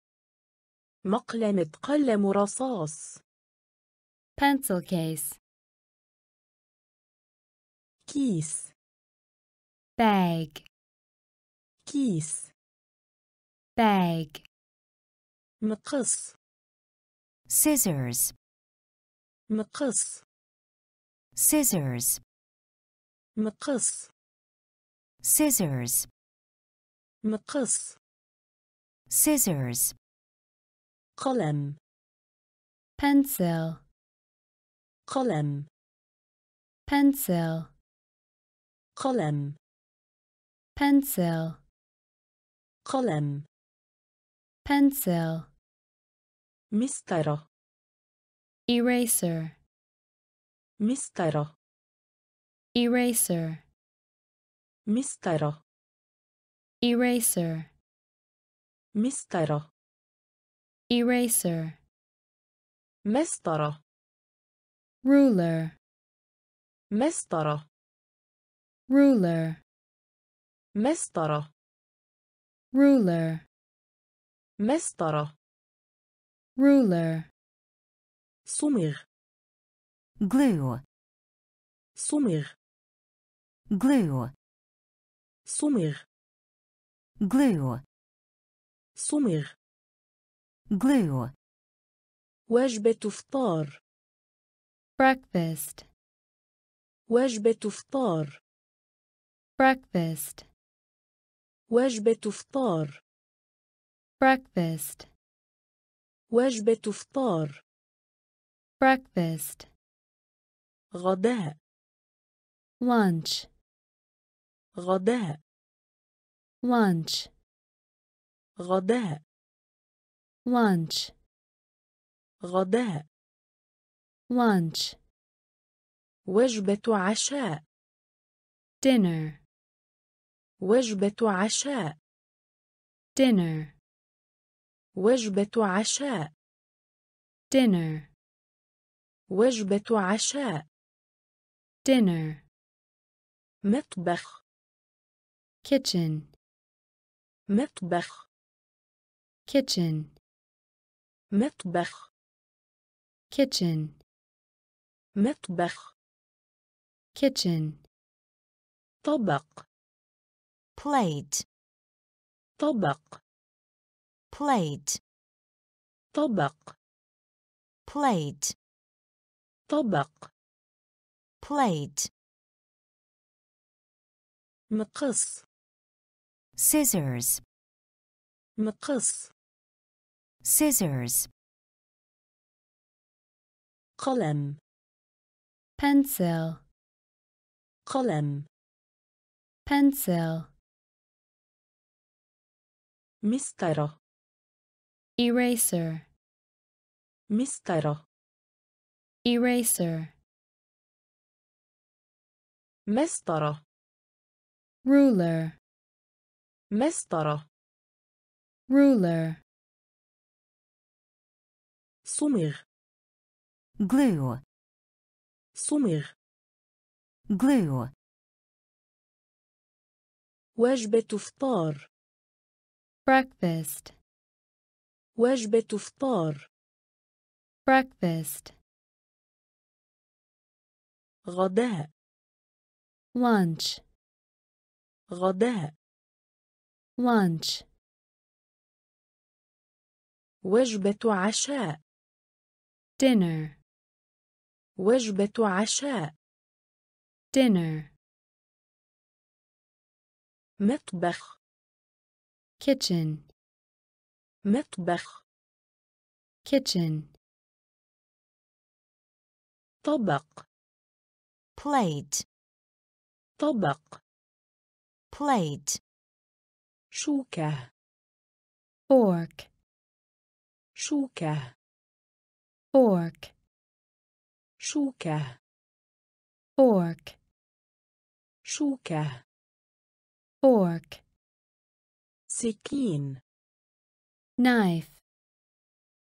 مقلمة قلم رصاص pencil case كيس bag كيس bag مقص scissors مقص scissors مقص scissors مقص scissors قلم pencil قلم pencil قلم pencil قلم pencil مسطرة Eraser. Mistero. Eraser. Mistero. Eraser. Mistero. Eraser. Mestara. Ruler. Mestara. Ruler. Mestara. Ruler. Mestara. Ruler. صمغ glue صمغ glue صمغ glue صمغ glue وجبة فطار breakfast وجبة فطار breakfast وجبة فطار breakfast وجبة فطار breakfast غداء lunch غداء lunch غداء lunch غداء lunch وجبة عشاء dinner وجبة عشاء dinner وجبة عشاء dinner وجبة عشاء dinner مطبخ kitchen مطبخ kitchen مطبخ kitchen مطبخ kitchen طبق plate طبق plate طبق plate طبق plate مقص scissors مقص scissors قلم pencil قلم pencil مسطرة eraser مسطرة eraser مسطرة ruler مسطرة ruler صمغ glue صمغ glue وجبة فطار breakfast وجبة فطار breakfast غداء lunch غداء lunch وجبة عشاء dinner وجبة عشاء dinner مطبخ kitchen مطبخ kitchen طبق plate طبق plate شوكة fork شوكة fork شوكة fork شوكة fork سكين knife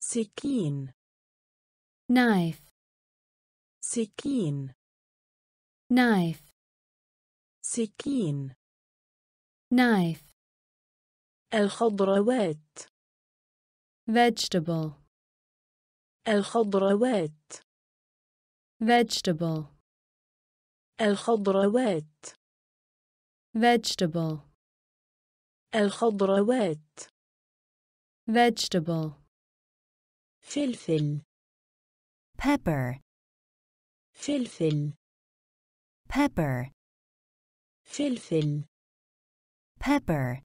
سكين knife سكين knife سكين knife الخضروات vegetable الخضروات vegetable الخضروات vegetable الخضروات vegetable فلفل pepper فلفل pepper فلفل pepper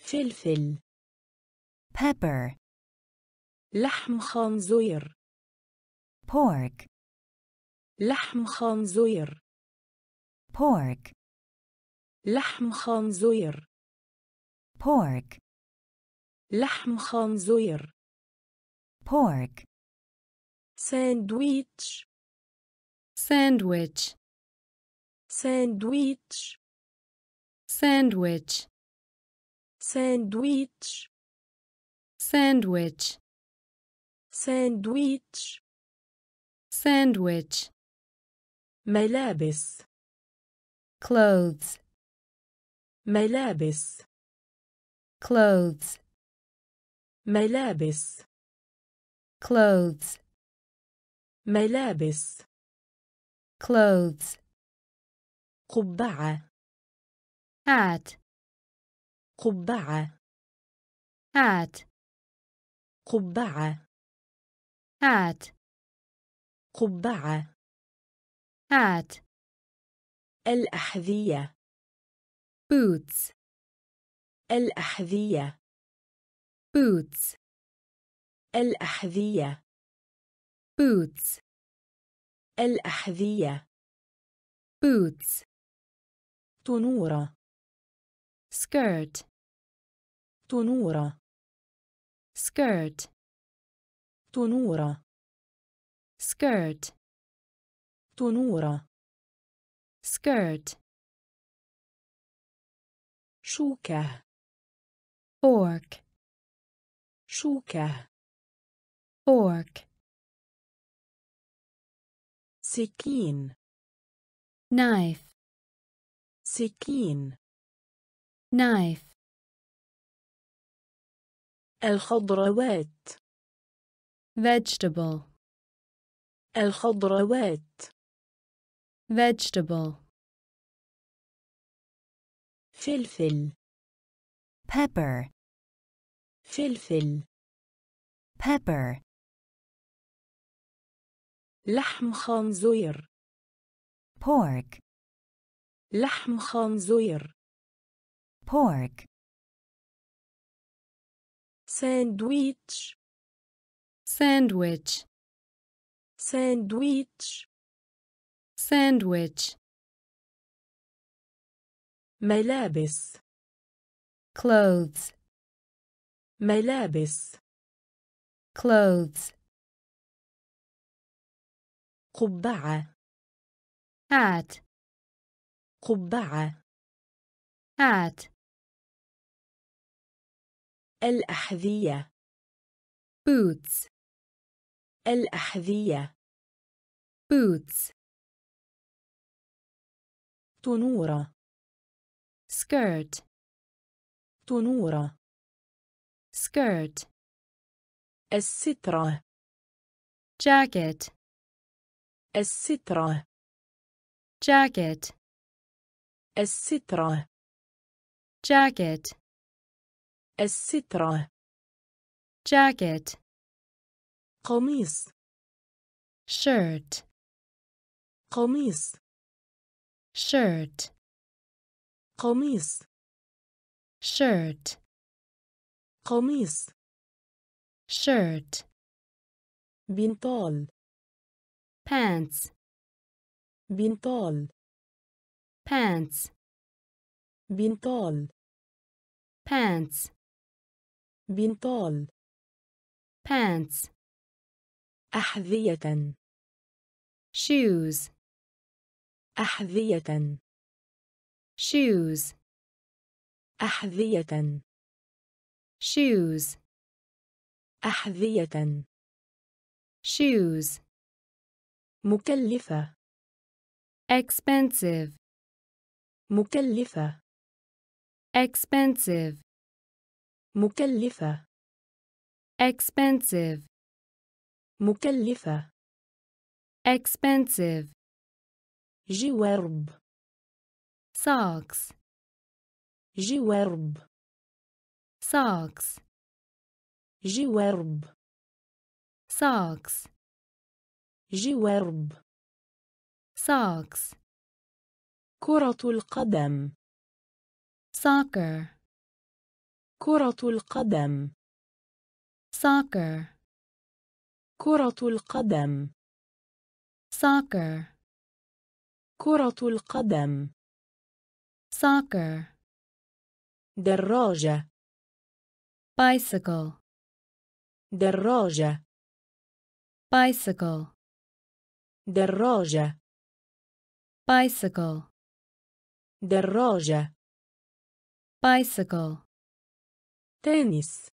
فلفل pepper لحم خنزير pork لحم خنزير pork لحم خنزير pork لحم خنزير pork ساندويتش ساندويتش sandwich sandwich sandwich sandwich sandwich sandwich ملابس clothes ملابس clothes ملابس clothes ملابس clothes قبعة هات قبعة هات قبعة هات قبعة هات الأحذية boots الأحذية boots الأحذية boots الأحذية boots Tunura. Skirt. Tunura. Skirt. Tunura. Skirt. Tunura. Skirt. Shuka Fork. Shuka Fork. Sikin. Knife. سكين نايف الخضروات vegetable الخضروات vegetable فلفل pepper فلفل pepper لحم خنزير pork لحم خنزير pork sandwich sandwich sandwich sandwich ملابس clothes ملابس clothes قبعة hat قبعة hat الأحذية boots الأحذية boots تنورة skirt تنورة skirt السترة jacket السترة jacket السترة jacket السترة jacket قميص shirt قميص shirt قميص shirt قميص shirt بنطال pants بنطال pants بنطال pants بنطال pants أحذية shoes أحذية shoes أحذية shoes أحذية shoes مكلفة expensive مكلفة expensive مكلفة expensive مكلفة expensive جوارب socks جوارب socks جوارب socks جوارب socks كرة القدم soccer كرة القدم soccer كرة القدم soccer كرة القدم soccer دراجة bicycle دراجة bicycle دراجة bicycle دراجة bicycle تنس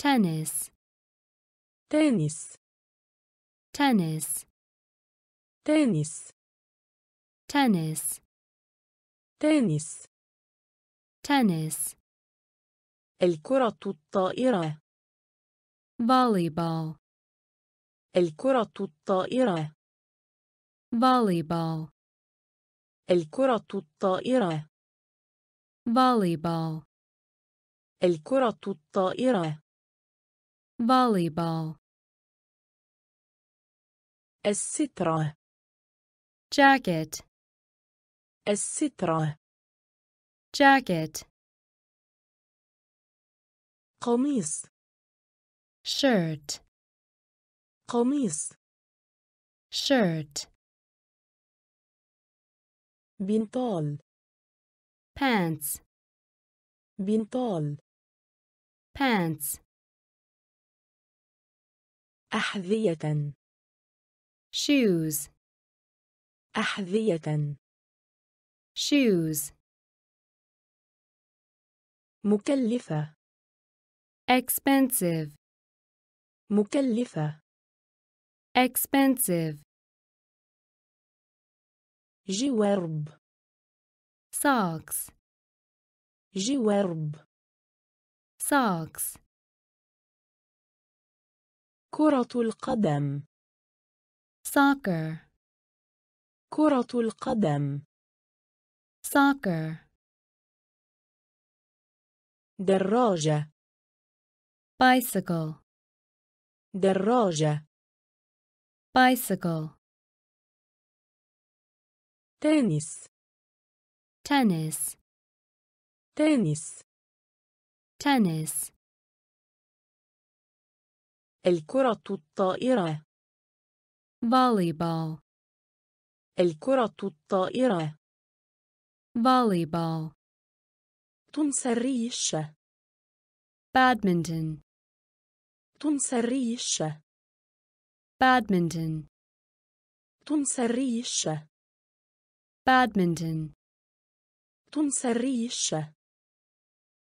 تنس تنس تنس تنس تنس تنس تنس الكرة الطائرة volleyball الكرة الطائرة volleyball الكرة الطائرة volleyball الكرة الطائرة volleyball السترة jacket السترة jacket قميص shirt قميص shirt بنطال pants بنطال pants أحذية shoes أحذية shoes مكلفة expensive مكلفة expensive جوارب ساكس جوارب ساكس كرة القدم ساكر كرة القدم ساكر دراجة bicycle دراجة bicycle تنس تنس تنس تنس الكرة الطائرة volleyball الكرة الطائرة volleyball تنس الريشة badminton تنس الريشة badminton تنس الريشة بادمنتون تنس الريش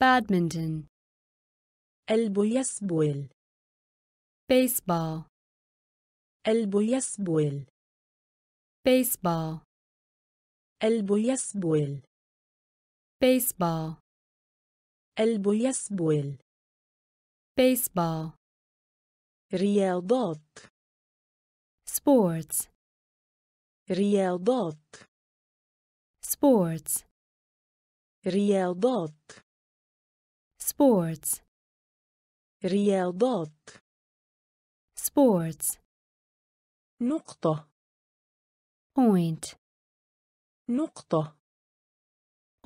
بادمنتون البيسبول بيسبول البيسبول بيسبول البيسبول بيسبول البيسبول بيسبول رياضات سبورتس رياضات sports رياضات sports رياضات sports نقطة point نقطة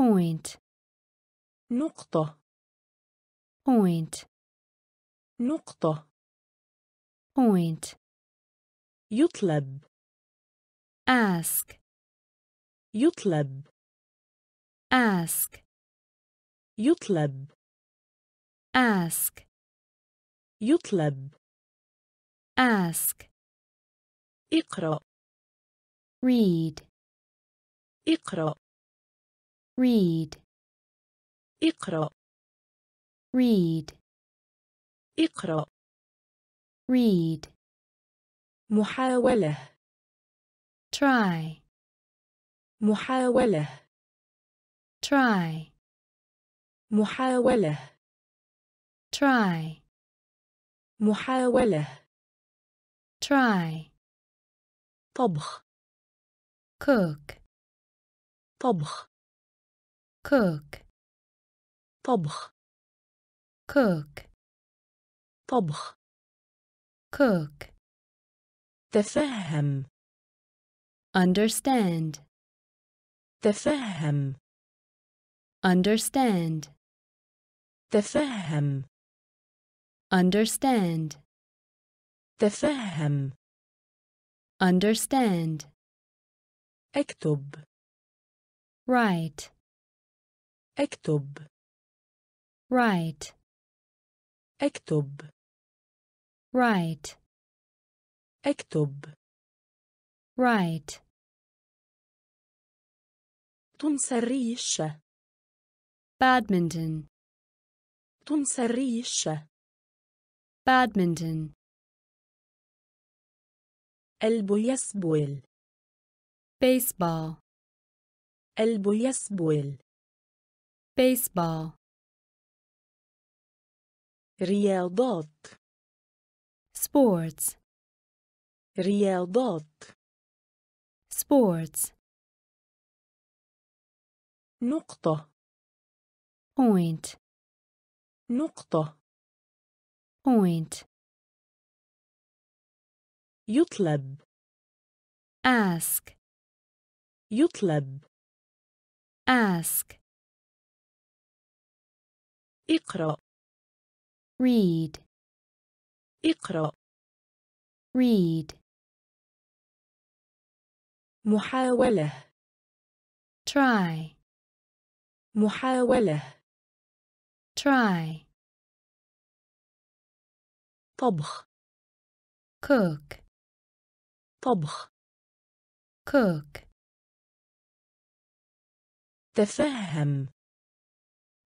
point نقطة point نقطة point يطلب ask يطلب ask يطلب ask يطلب ask اقرأ read اقرأ read اقرأ read اقرأ read محاولة try محاولة try محاولة try محاولة try طبخ cook طبخ cook طبخ cook طبخ cook تفهم understand تفهم understand تفهم understand تفهم understand اكتب write اكتب write اكتب write اكتب write تنسريش بادمنتون تنسريش بادمنتون البيسبول بيسبول البيسبول بيسبول رياضات سبورتس رياضات سبورتس نقطة point نقطة point يطلب ask يطلب ask اقرأ read اقرأ read محاولة try محاولة try طبخ cook طبخ cook تفهم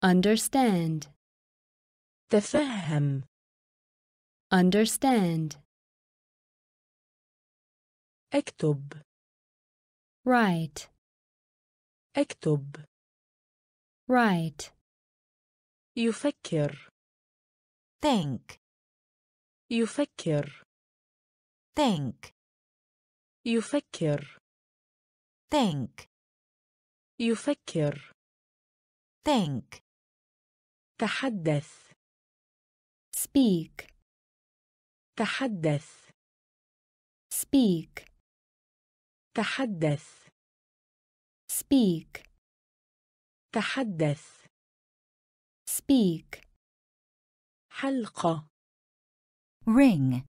understand تفهم understand اكتب write اكتب Right. يفكر. Think. يفكر. Think. يفكر. Think. يفكر. Think. تحدث. Speak. تحدث. Speak. تحدث. Speak. تحدث speak حلقة ring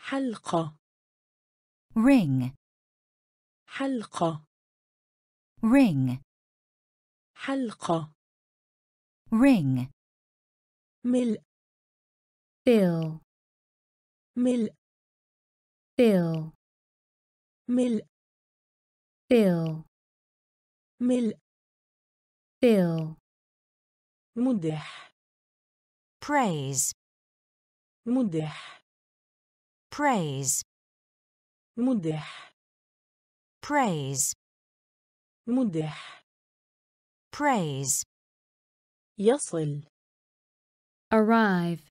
حلقة ring حلقة ring حلقة ring ملء fill ملء fill ملء fill ملء Bill. مدح. Praise. مدح. Praise. مدح. Praise. مدح. Praise. يصل. Arrive.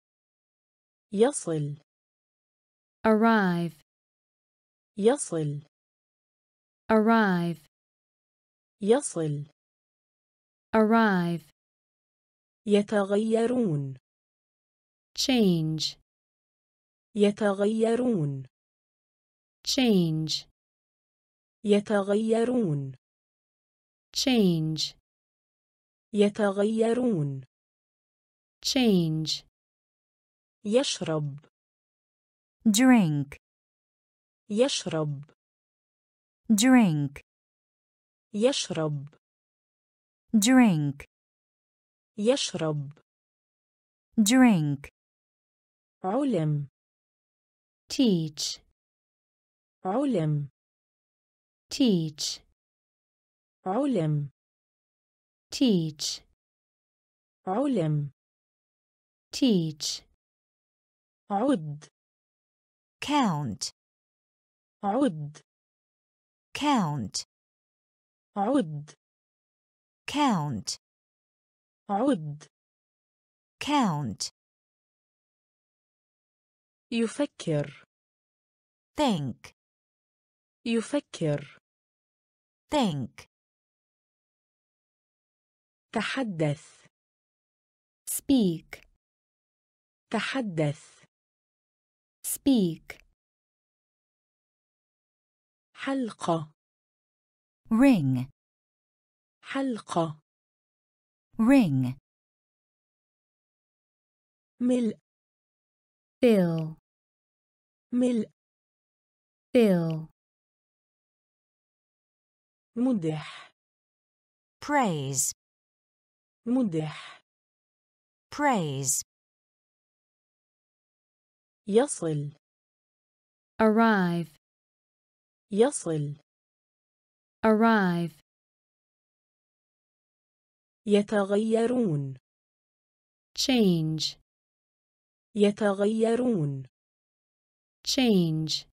يصل. Arrive. يصل. Arrive. يصل. arrive يتغيرون change يتغيرون change يتغيرون change يتغيرون change يشرب drink يشرب drink يشرب drink يشرب drink علم teach علم teach علم teach علم teach عد count عد count عد count عد count يفكر think يفكر think تحدث speak تحدث speak حلقة ring حلقة ring mil fill mil fill مدح praise مدح praise يصل arrive يصل arrive يتغيرون change يتغيرون change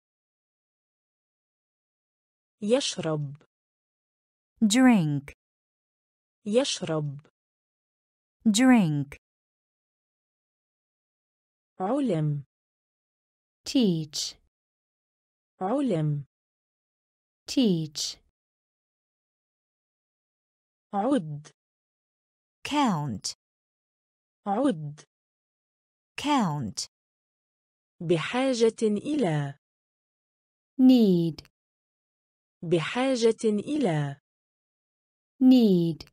يشرب drink يشرب drink علم teach علم teach عد count عد count بحاجة إلى need بحاجة إلى need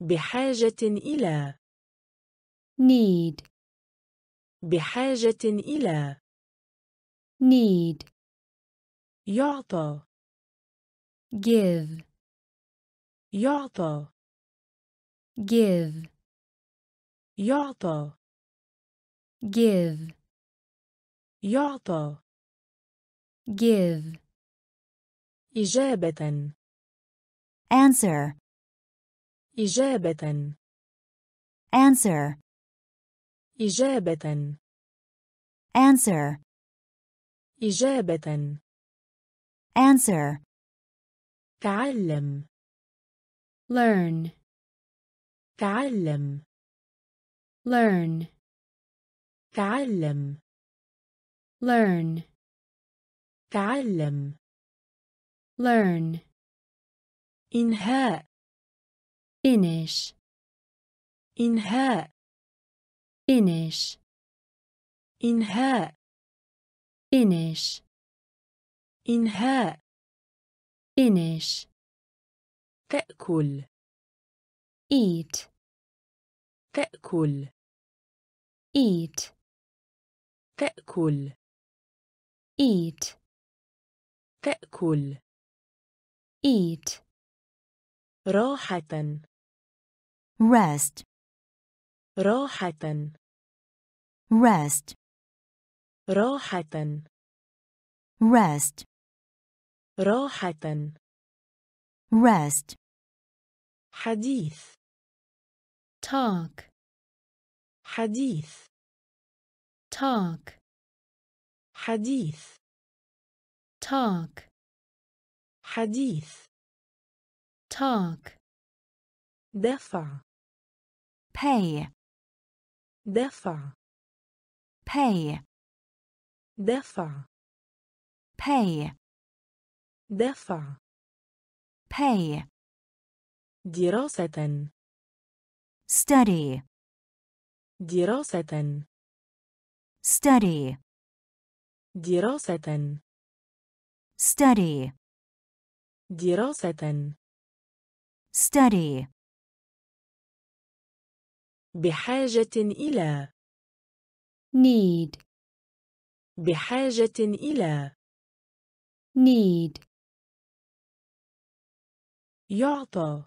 بحاجة إلى need بحاجة إلى need يعطى give يعطى give يعطى give يعطى give إجابة answer إجابة answer إجابة answer إجابة answer تعلم learn تعلم learn تعلم learn تعلم learn إنهاء finish إنهاء finish إنهاء finish إنهاء finish تأكل eat تأكل eat تأكل eat تأكل eat راحة rest راحة rest راحة rest راحة rest حديث talk حديث talk حديث talk حديث talk دفع pay دفع pay دفع pay دفع pay دراسة study دراسة study دراسة study دراسة study بحاجة إلى need بحاجة إلى need يعطى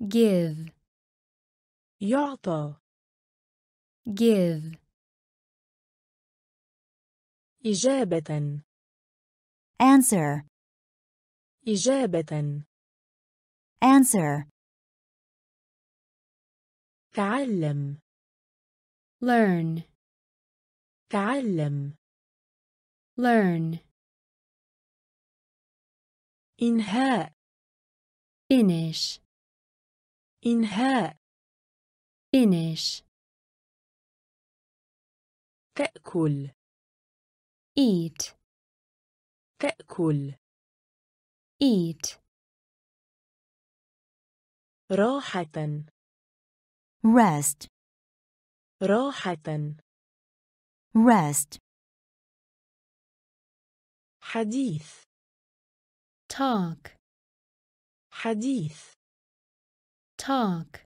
give يعطى give إجابة answer إجابة answer تعلم learn تعلم learn إنهاء finish إنهاء finish تأكل eat تأكل eat راحة rest راحة rest حديث talk حديث talk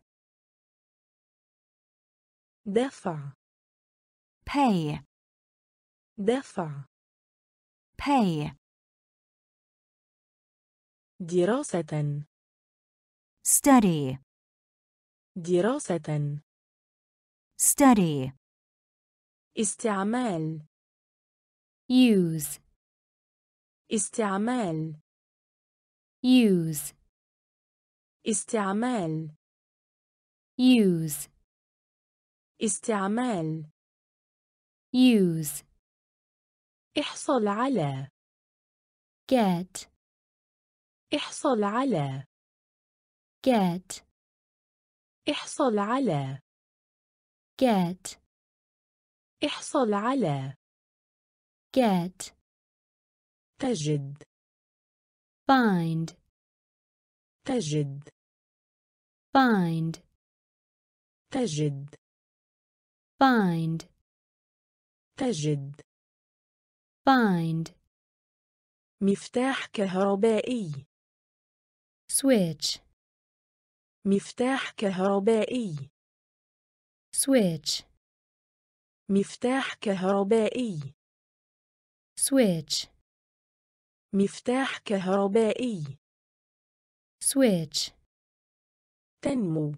Därför. Pay. Därför. Pay. دراسة. Study. دراسة. Study. استعمال. Use. استعمال. Use. استعمال. Use. استعمال use احصل على get احصل على get احصل على get احصل على get
تجد
find تجد find تجد find تجد find مفتاح كهربائي switch مفتاح كهربائي switch مفتاح كهربائي switch مفتاح كهربائي switch تنمو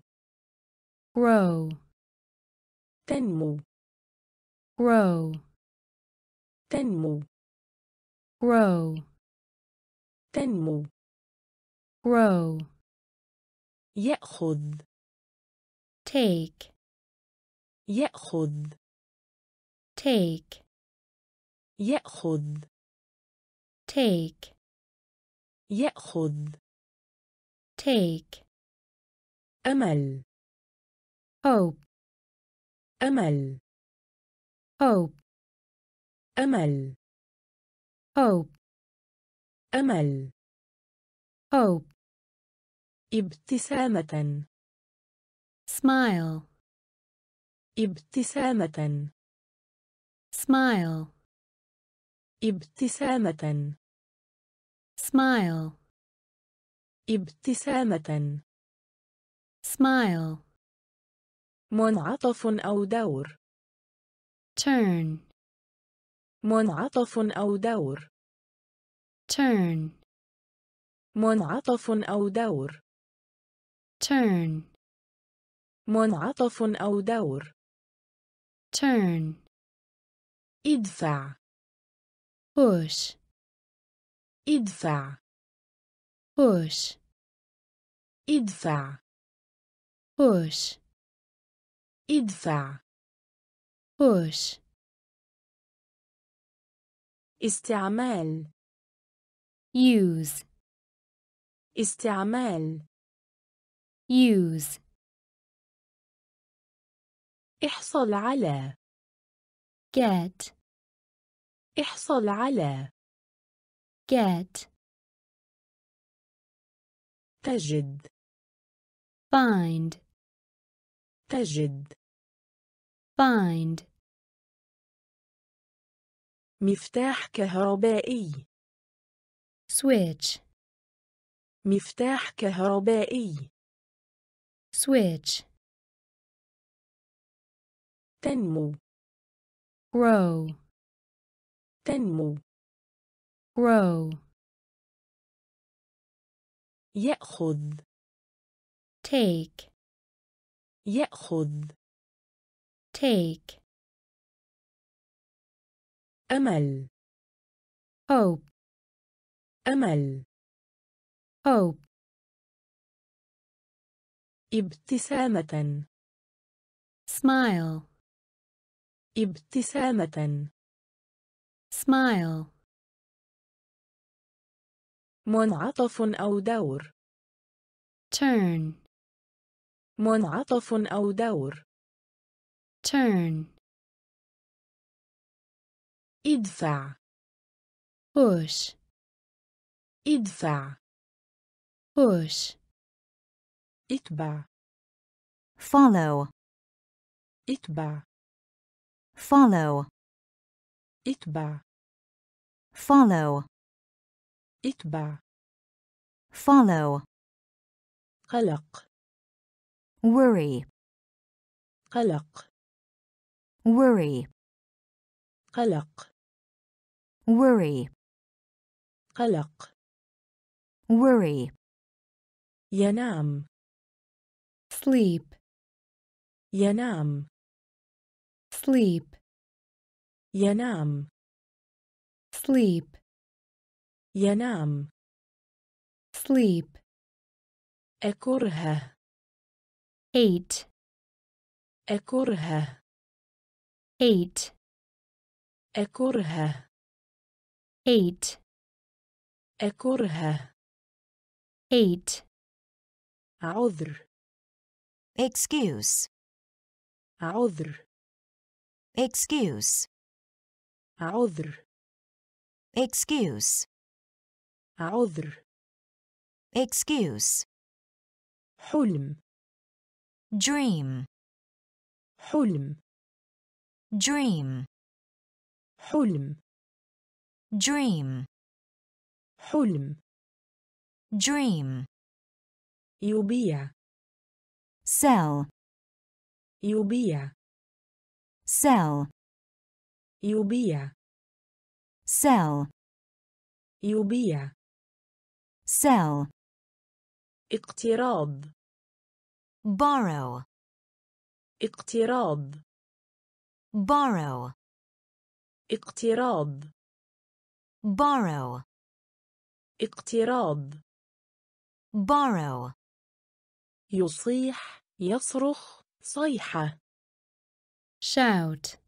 grow تنمو grow تنمو grow تنمو grow يأخذ take يأخذ take يأخذ take يأخذ take أمل hope أمل hope أمل hope أمل hope ابتسامة smile ابتسامة smile ابتسامة smile ابتسامة smile منعطف أو دور turn منعطف أو دور turn منعطف أو دور turn منعطف أو دور turn ادفع push ادفع push ادفع push ادفع بوش استعمال use استعمال use احصل على get احصل على get تجد find تجد find مفتاح كهربائي. Switch. مفتاح كهربائي. Switch. تنمو. Grow. تنمو. Grow. يأخذ. Take. يأخذ. take أمل hope أمل hope ابتسامة smile ابتسامة smile منعطف أو دور turn منعطف أو دور turn ادفع push ادفع push اتبع follow اتبع follow اتبع follow اتبع follow قلق worry قلق worry قلق worry قلق worry ينام sleep ينام sleep ينام sleep ينام sleep أكره 8 أكره eight أكره eight أكره eight عذر excuse عذر excuse عذر excuse عذر excuse حلم dream حلم dream حلم dream حلم dream يبيع sell يبيع sell يبيع sell يبيع sell اقتراض borrow اقتراض borrow اقتراض borrow اقتراض borrow يصيح يصرخ صيحة shout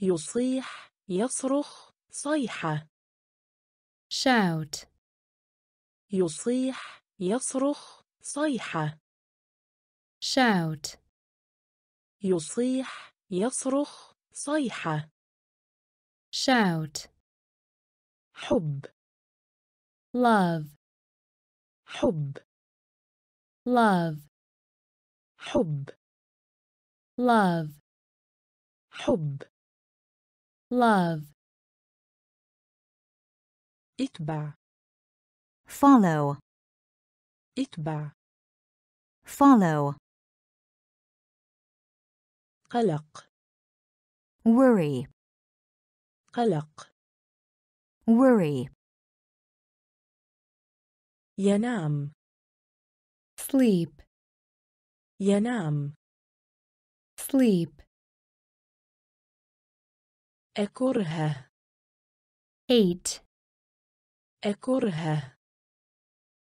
يصيح يصرخ صيحة shout يصيح يصرخ صيحة shout يصيح يصرخ صيحة shout حب love حب love حب love حب love اتبع follow اتبع follow قلق worry قلق worry ينام sleep ينام sleep أكره eight أكره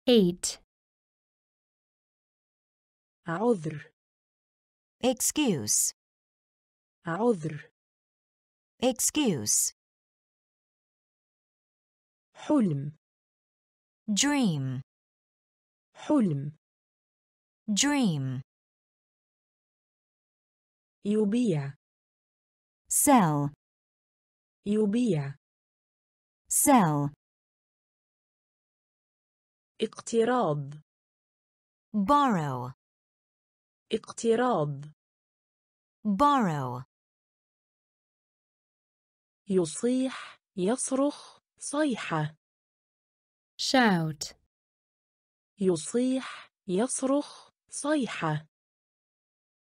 eight عذر excuse عذر excuse حلم dream حلم dream يبيع sell يبيع sell اقتراض borrow اقتراض borrow يصيح يصرخ صيحة shout يصيح يصرخ صيحة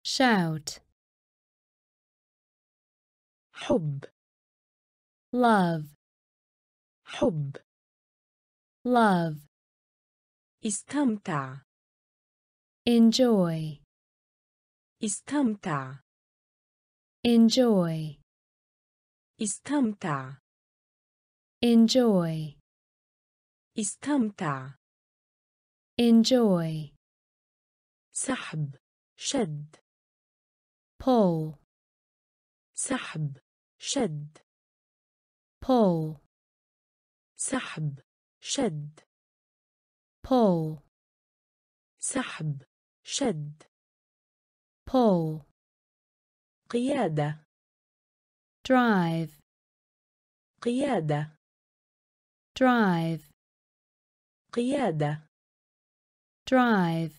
shout حب love حب love استمتع enjoy استمتع enjoy استمتع enjoy استمتع enjoy سحب شد pull سحب شد pull سحب شد pull سحب شد pull قيادة drive قيادة drive قيادة drive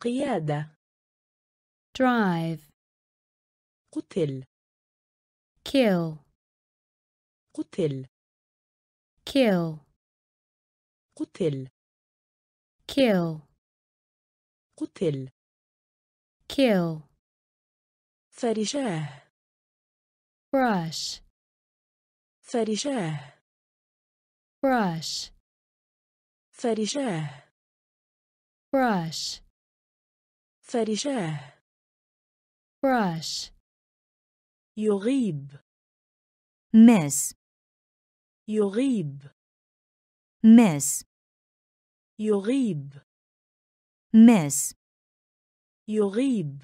قيادة drive قتل kill قتل kill قتل kill قتل kill فرجاه brush فرشاه brush فرشاه brush فرشاه brush يغيب miss يغيب miss يغيب miss يغيب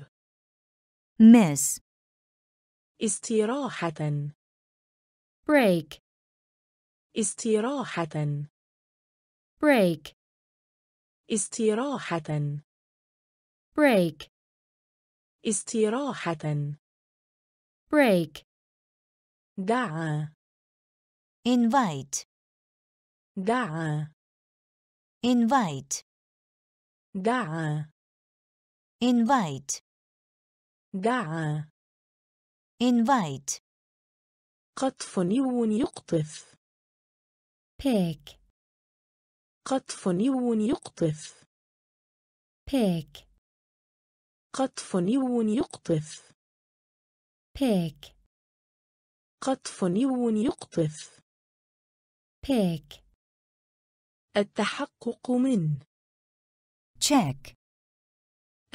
miss استراحة break استراحة break استراحة break استراحة break دعا invite دعا invite دعا invite دعا invite قطف نيو يقطف pick قطف نيو يقطف pick قطف نيو يقطف pick قطف نيو يقطف pick التحقق من check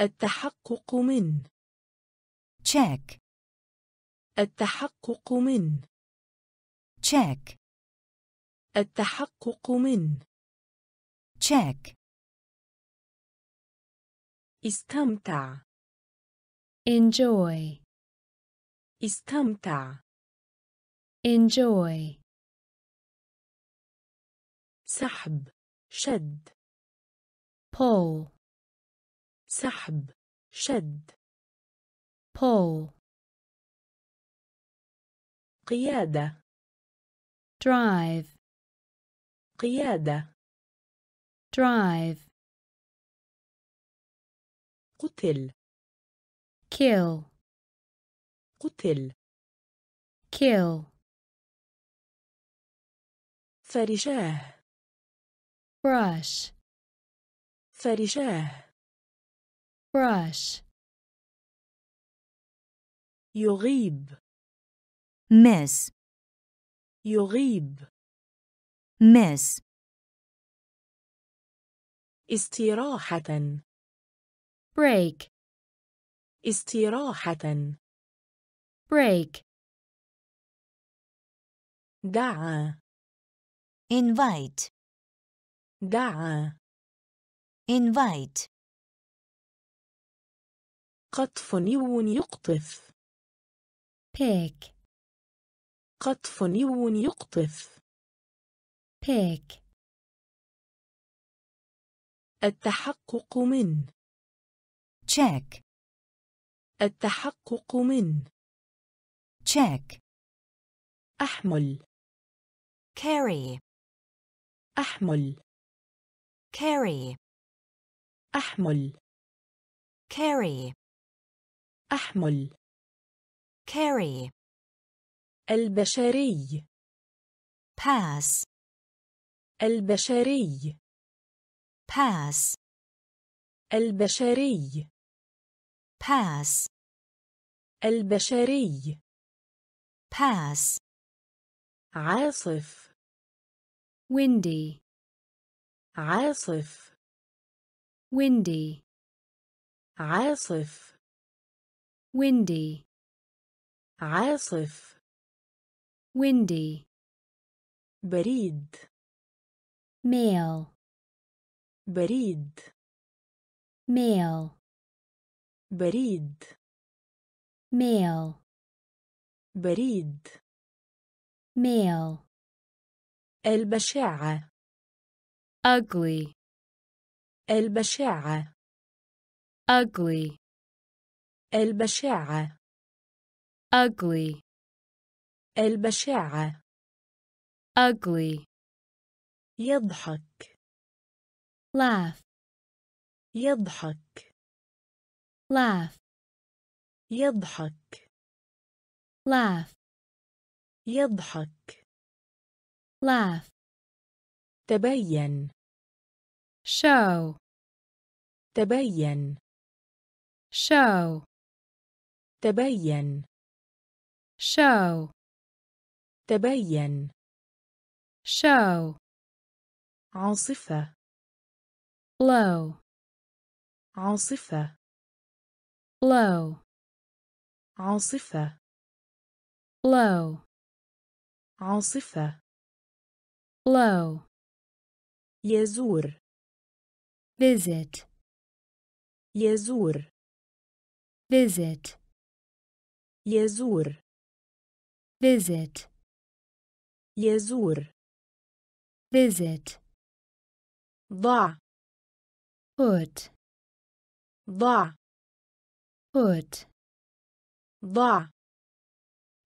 التحقق من check التحقق من check التحقق من check استمتع enjoy استمتع enjoy سحب شد pull سحب شد pull قيادة drive قيادة drive قتل kill قتل kill فرشاه brush فرشاه brush يغيب مس يغيب مس استراحة break استراحة break دعا invite دعا invite قطف يقطف pick قطف يو يقطف بيك التحقق من تشيك التحقق من تشيك أحمل كاري أحمل كاري أحمل كاري أحمل كاري البشري pass البشري pass البشري pass البشري pass عاصف windy عاصف windy عاصف windy عاصف windy بريد male بريد male بريد male بريد male البشاعة ugly البشاعة ugly البشاعة ugly البشاعة ugly يضحك laugh يضحك laugh يضحك laugh يضحك laugh تبين show تبين show تبين show تبين شاو عاصفة لو عاصفة لو عاصفة لو عاصفة لو يزور visit يزور visit يزور visit يزور visit ضع put ضع put ضع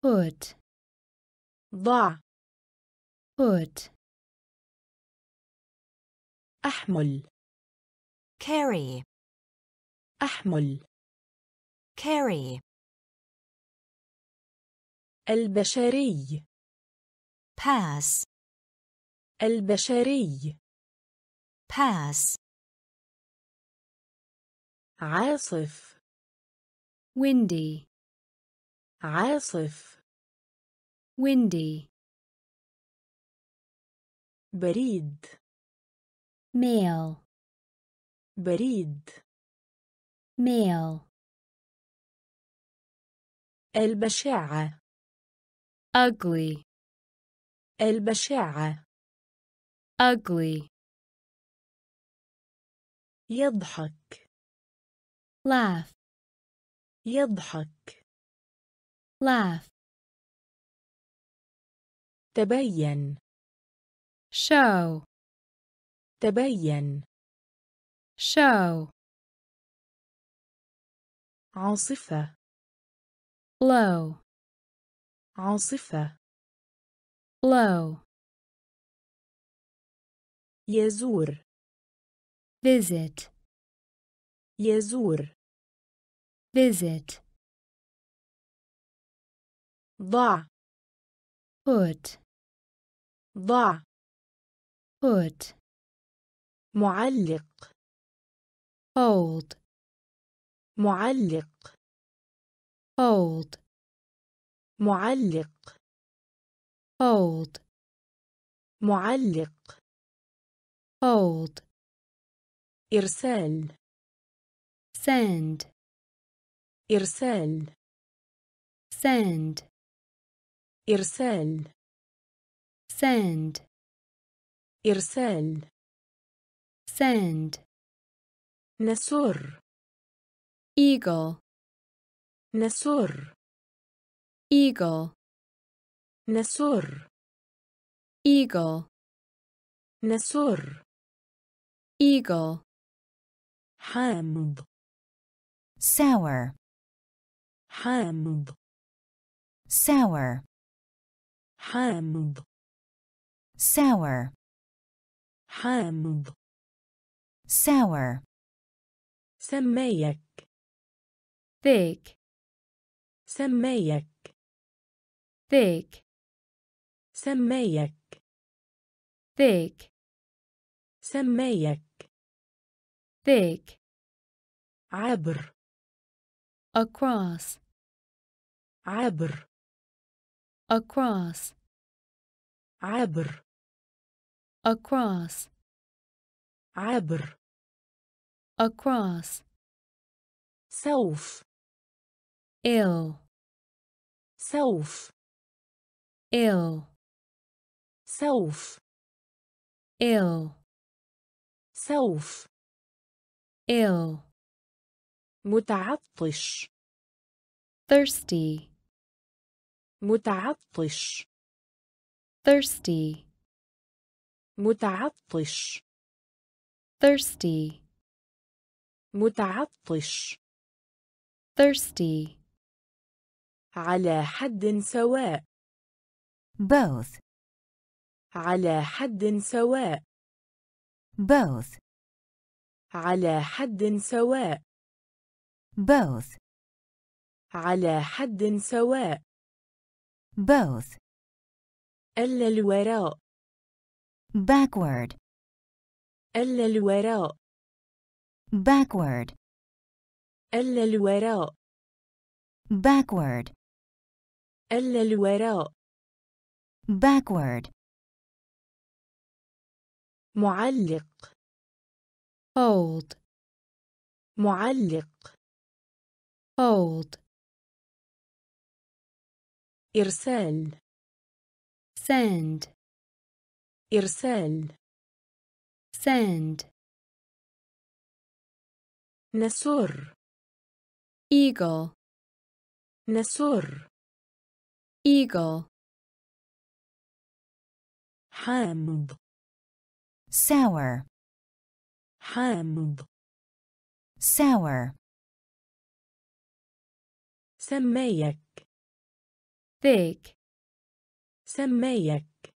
put ضع put أحمل carry أحمل carry البشري pass البشري pass عاصف windy عاصف windy بريد mail بريد mail البشاعة ugly البشاعة ugly يضحك laugh يضحك laugh تبين show تبين show عاصفة blow عاصفة low يزور visit يزور visit ضع put ضع put معلق hold معلق hold معلق hold معلق hold إرسال send إرسال send إرسال send إرسال send نسر eagle نسر eagle Nasur. Eagle. Nasur. Eagle. Hamd. Sour. Hamd. Sour. Hamd. Sour. Hamd. Sour. Semayak. Thick. Semayak. Thick. سميك thick سميك thick عبر across عبر across عبر across عبر across سوف ill سوف ill سوف إل سوف إل متعطش thirsty متعطش thirsty متعطش thirsty متعطش thirsty على حد سواء both على حد سواء both على حد سواء both على حد سواء both ألا الوراء backward ألا الوراء backward ألا الوراء backward ألا الوراء backward معلق hold معلق hold إرسال send إرسال send نسر eagle نسر eagle حامض sour حامض sour سميك thick سميك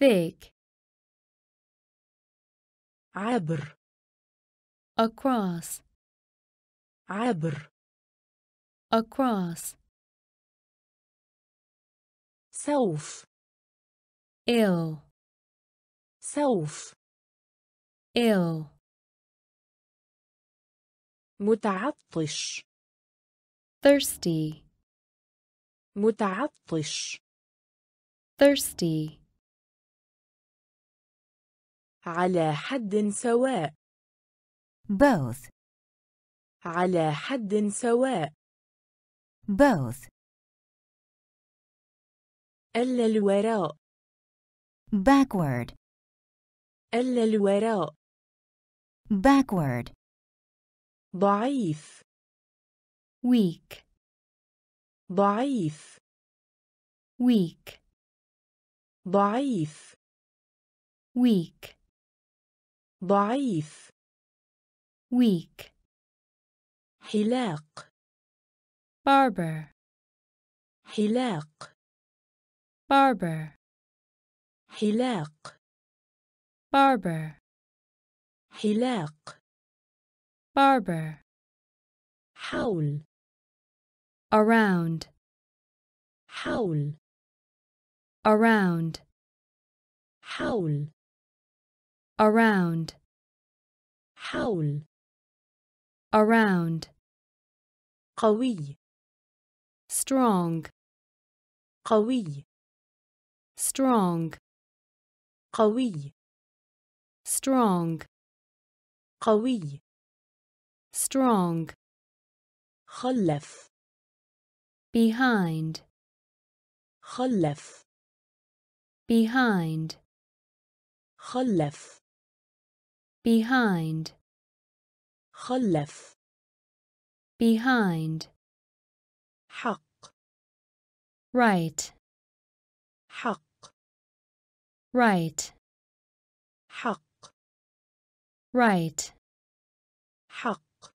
thick عبر across عبر across سوف ill سوف ill متعطش thirsty متعطش thirsty على حد سواء both على حد سواء both إلا الوراء backward ألا الوراء backward ضعيف weak ضعيف weak ضعيف weak ضعيف weak حلاق barber حلاق barber حلاق barber حلاق barber حول around حول around حول around حول around قوي strong قوي strong قوي strong قوي strong خلف behind خلف behind خلف behind خلف behind حق right حق right right حق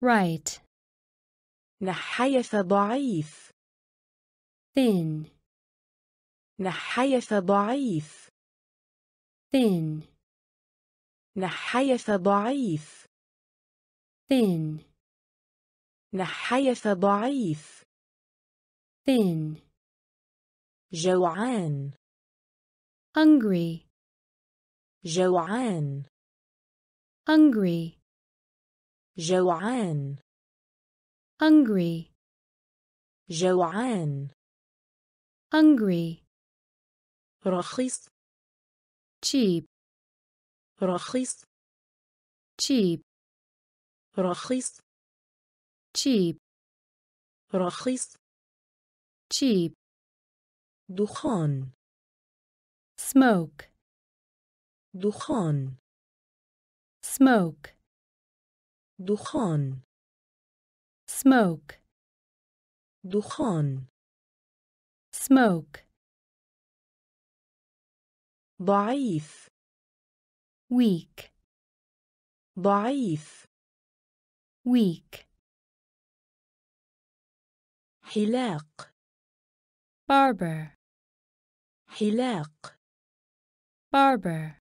right نحيف ضعيف thin نحيف ضعيف thin نحيف ضعيف thin نحيف ضعيف thin جوعان hungry جوعان hungry جوعان hungry جوعان hungry رخيص cheap رخيص cheap رخيص cheap رخيص cheap دخان smoke دخان smoke دخان smoke دخان smoke ضعيف weak ضعيف weak حلاق barber حلاق barber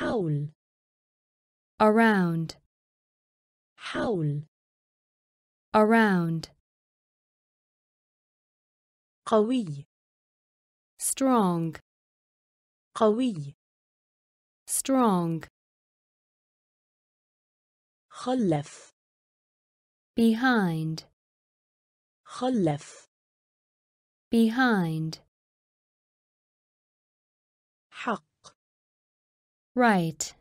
حول around حول around قوي strong قوي strong خلف behind خلف behind حق right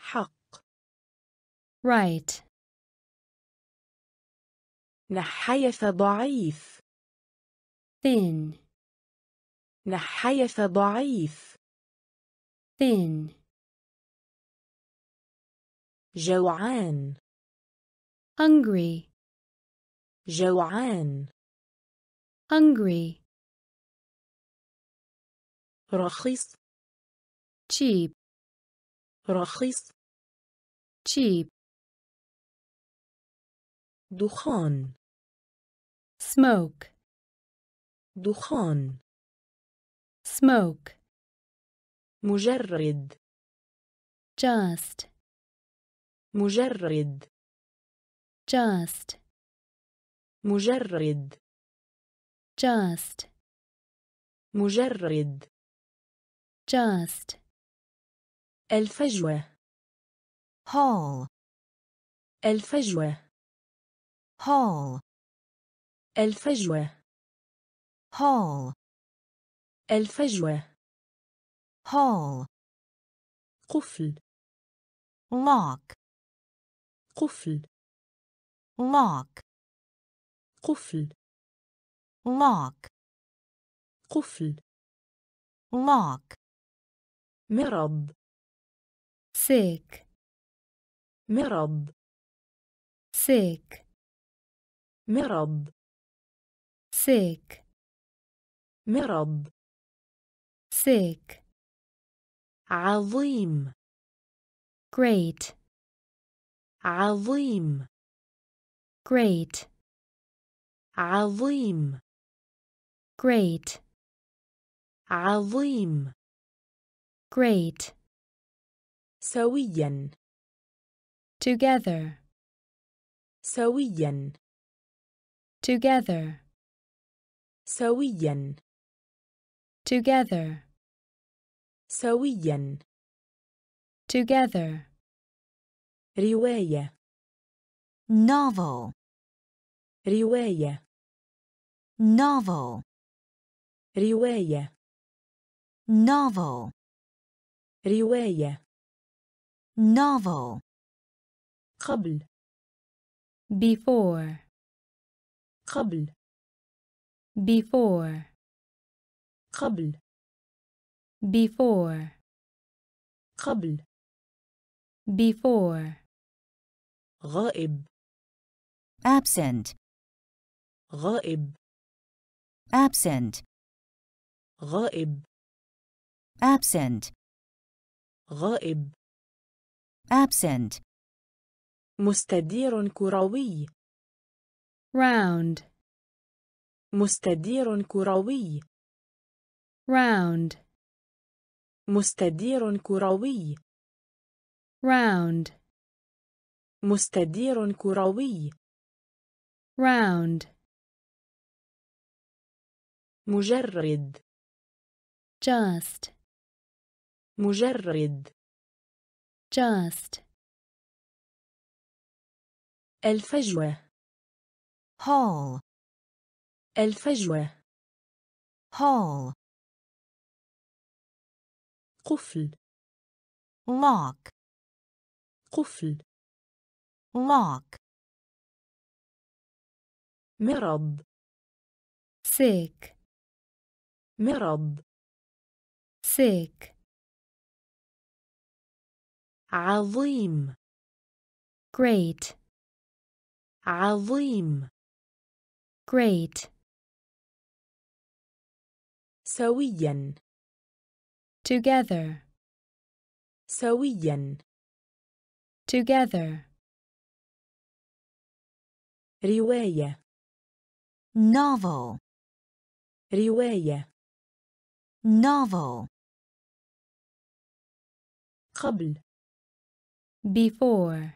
حق right نحيف ضعيف thin نحيف ضعيف thin جوعان hungry جوعان hungry رخيص cheap رخيص cheap دخان smoke دخان smoke مجرد just مجرد just مجرد just مجرد just الفجوة هول الفجوة هول الفجوة هول الفجوة هول قفل لوك قفل لوك قفل لوك قفل lock مرض سيك مرض سيك مرض سيك مرض سيك عظيم great عظيم great عظيم great عظيم great سويا together سويا together سويا together سويا together رواية novel رواية novel رواية novel رواية novel قبل before قبل before قبل before قبل before غائب absent غائب absent غائب absent غائب absent مستدير كروي round مستدير كروي round مستدير كروي round مستدير كروي round مجرد just مجرد just الفجوة hall الفجوة hall قفل lock قفل lock مرض sick مرض sick عظيم great عظيم great سويا together سويا together رواية novel رواية novel قبل before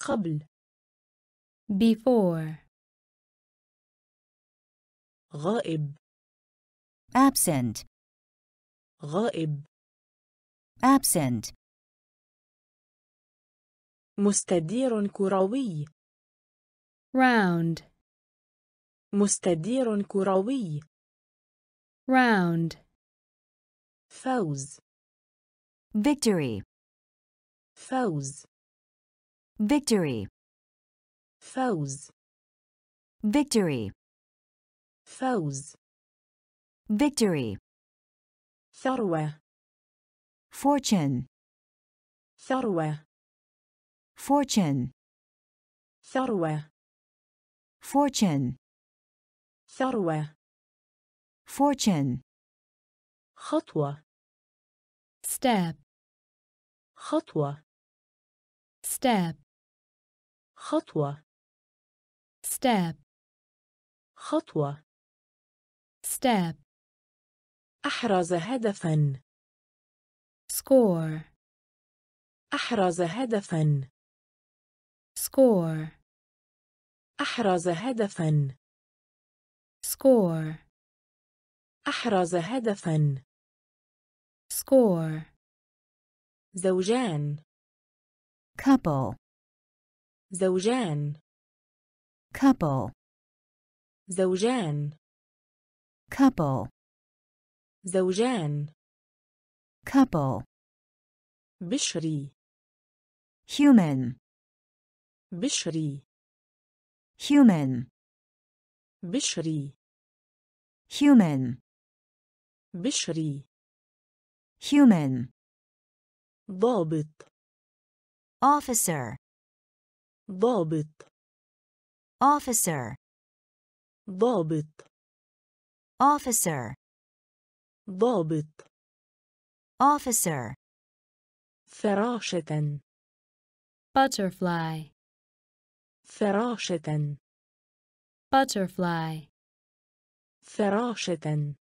قبل before غائب absent غائب absent مستدير كروي round مستدير كروي round فوز victory فوز victory فوز victory فوز victory ثروة fortune ثروة fortune ثروة fortune ثروة fortune خطوة step خطوة step خطوة step خطوة step أحرز هدفا score أحرز هدفا score أحرز هدفا score أحرز هدفا score زوجان couple زوجان couple زوجان couple زوجان couple بشري human بشري human بشري human بشري human ضابط officer ضابط officer ضابط officer ضابط officer فراشة butterfly فراشة butterfly فراشة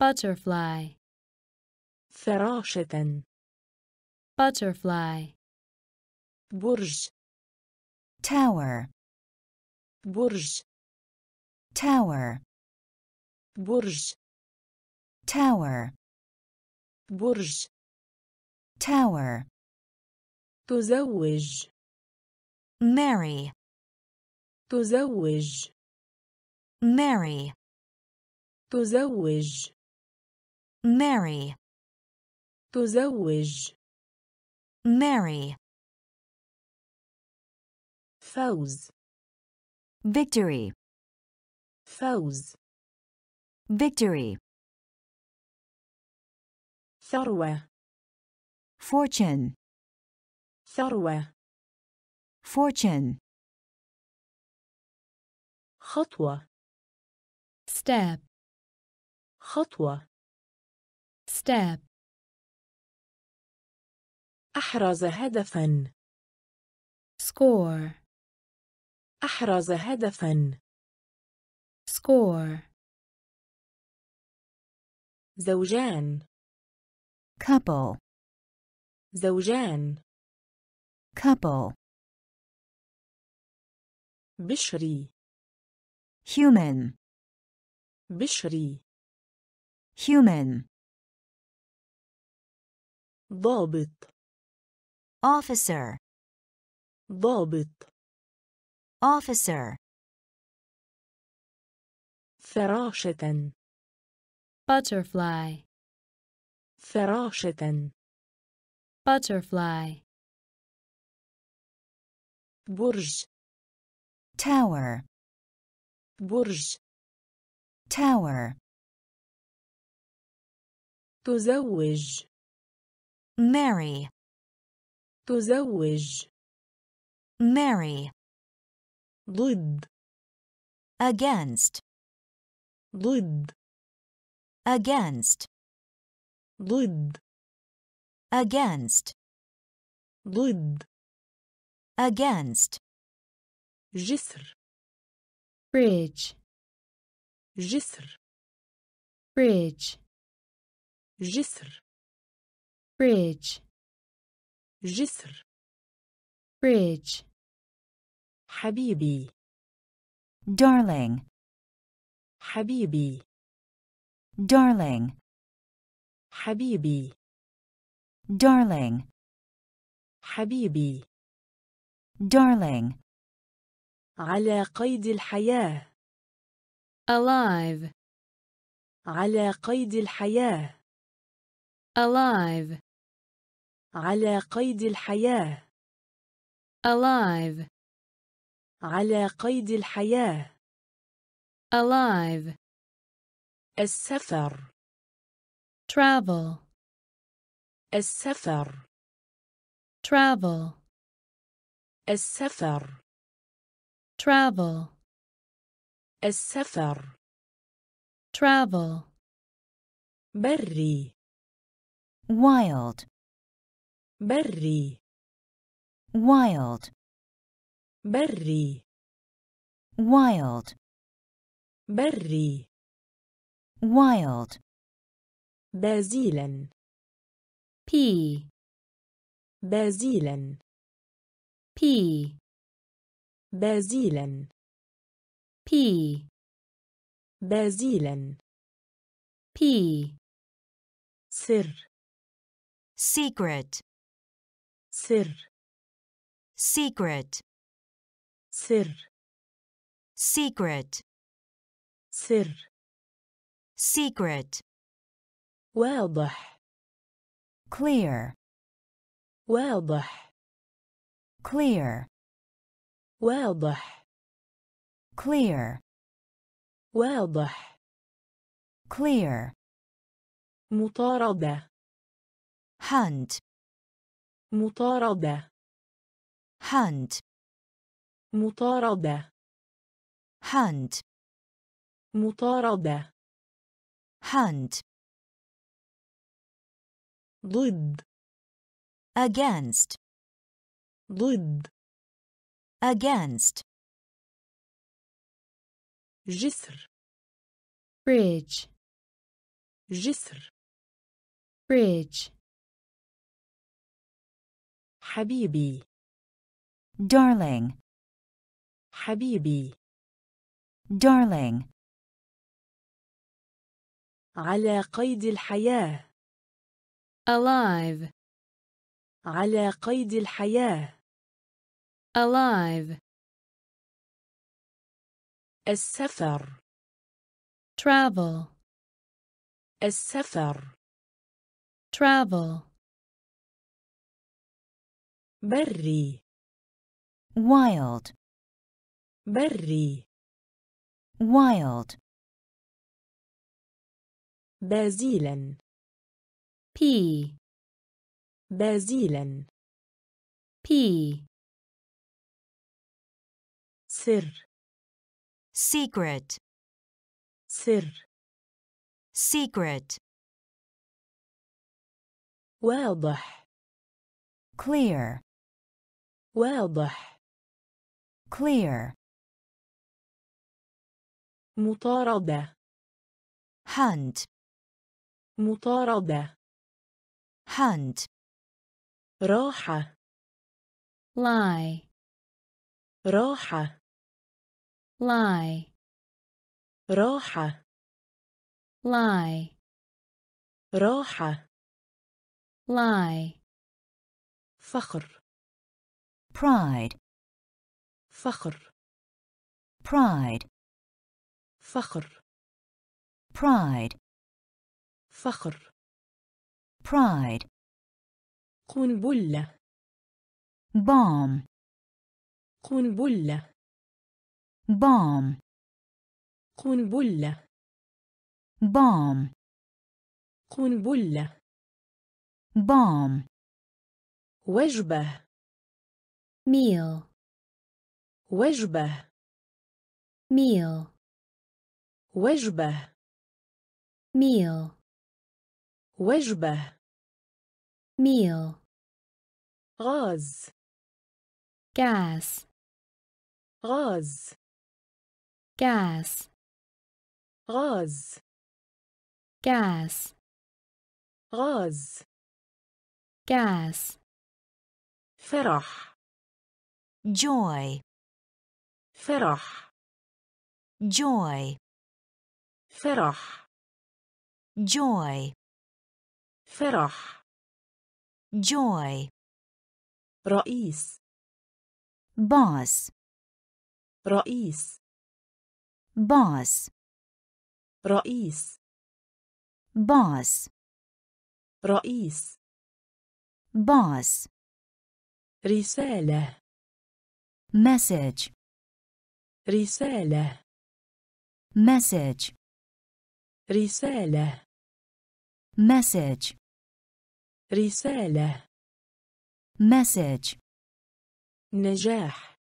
butterfly فراشة butterfly برج tower برج tower برج tower برج tower تزوج marry تزوج marry تزوج marry تزوج marry فوز victory فوز victory ثروة fortune ثروة fortune خطوة step خطوة step أحرز هدفا score أحرز هدفا score زوجان couple زوجان couple بشري human بشري human ضابط officer ضابط Officer. Feroceten. Butterfly. Feroceten. Butterfly. Burj. Tower. Burj. Tower. تزوج. Marry. تزوج. Marry. ضد against ضد against ضد against ضد against جسر bridge جسر bridge جسر bridge جسر bridge حبيبي darling حبيبي darling حبيبي darling حبيبي darling على قيد الحياة alive على قيد الحياة alive على قيد الحياة alive على قيد الحياة alive السفر travel السفر travel السفر travel السفر travel بري wild بري wild Berry. Wild. Berry. Wild. Basilen. P. Basilen. P. Basilen. P. Basilen. P. Sir. Secret. Sir. Secret. سر secret سر secret واضح clear واضح clear واضح clear واضح clear مطاردة hunt مطاردة hunt مطاردة hunt مطاردة hunt ضد against ضد against جسر bridge جسر bridge حبيبي darling حبيبي darling على قيد الحياة alive على قيد الحياة alive السفر travel السفر travel بري wild Berry. Wild. Basilen. p, Basilen. p, Sir. Secret. Sir. Secret. واضح. Clear. واضح. Clear. مطاردة هاند مطاردة هاند راحة لاي راحة لاي راحة لاي راحة لاي فخر pride فخر pride فخر pride فخر pride قنبلة bomb قنبلة bomb قنبلة bomb قنبلة bomb وجبة meal وجبة meal وجبة meal وجبة meal غاز gas غاز gas غاز gas غاز gas فرح joy فرح joy فرح joy فرح joy رئيس boss رئيس boss رئيس boss رئيس boss رسالة message رسالة message رسالة مسج رسالة مسج نجاح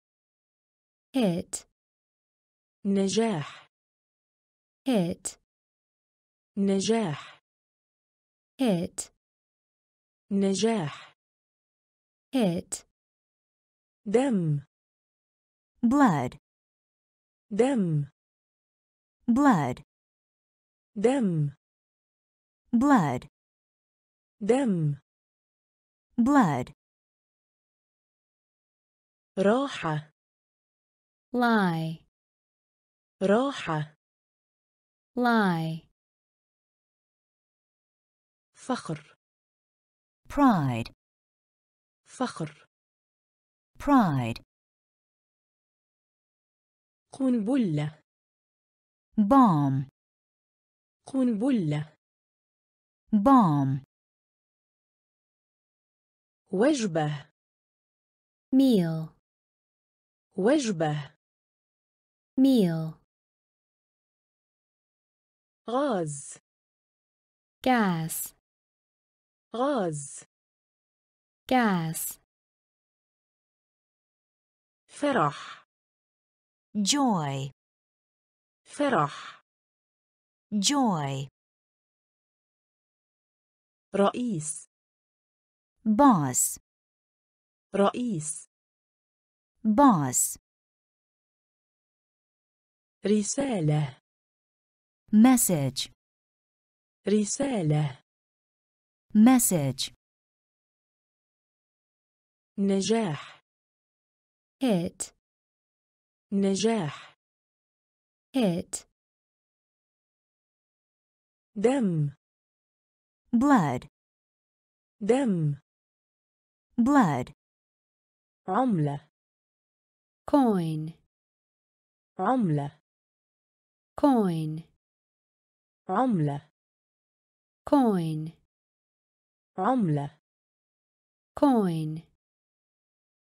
هيت نجاح هيت نجاح هيت نجاح هيت دم blood دم blood دم blood دم blood راحة lie راحة lie فخر pride فخر pride قنبلة bomb قنبلة بام وجبة ميل وجبة ميل غاز كاس غاز كاس فرح joy فرح joy رئيس boss رئيس boss رسالة message رسالة message نجاح hit نجاح hit Dem. Blood. Dem. Blood. Omla. Coin. Omla. Coin. Omla. Coin. Omla. Coin.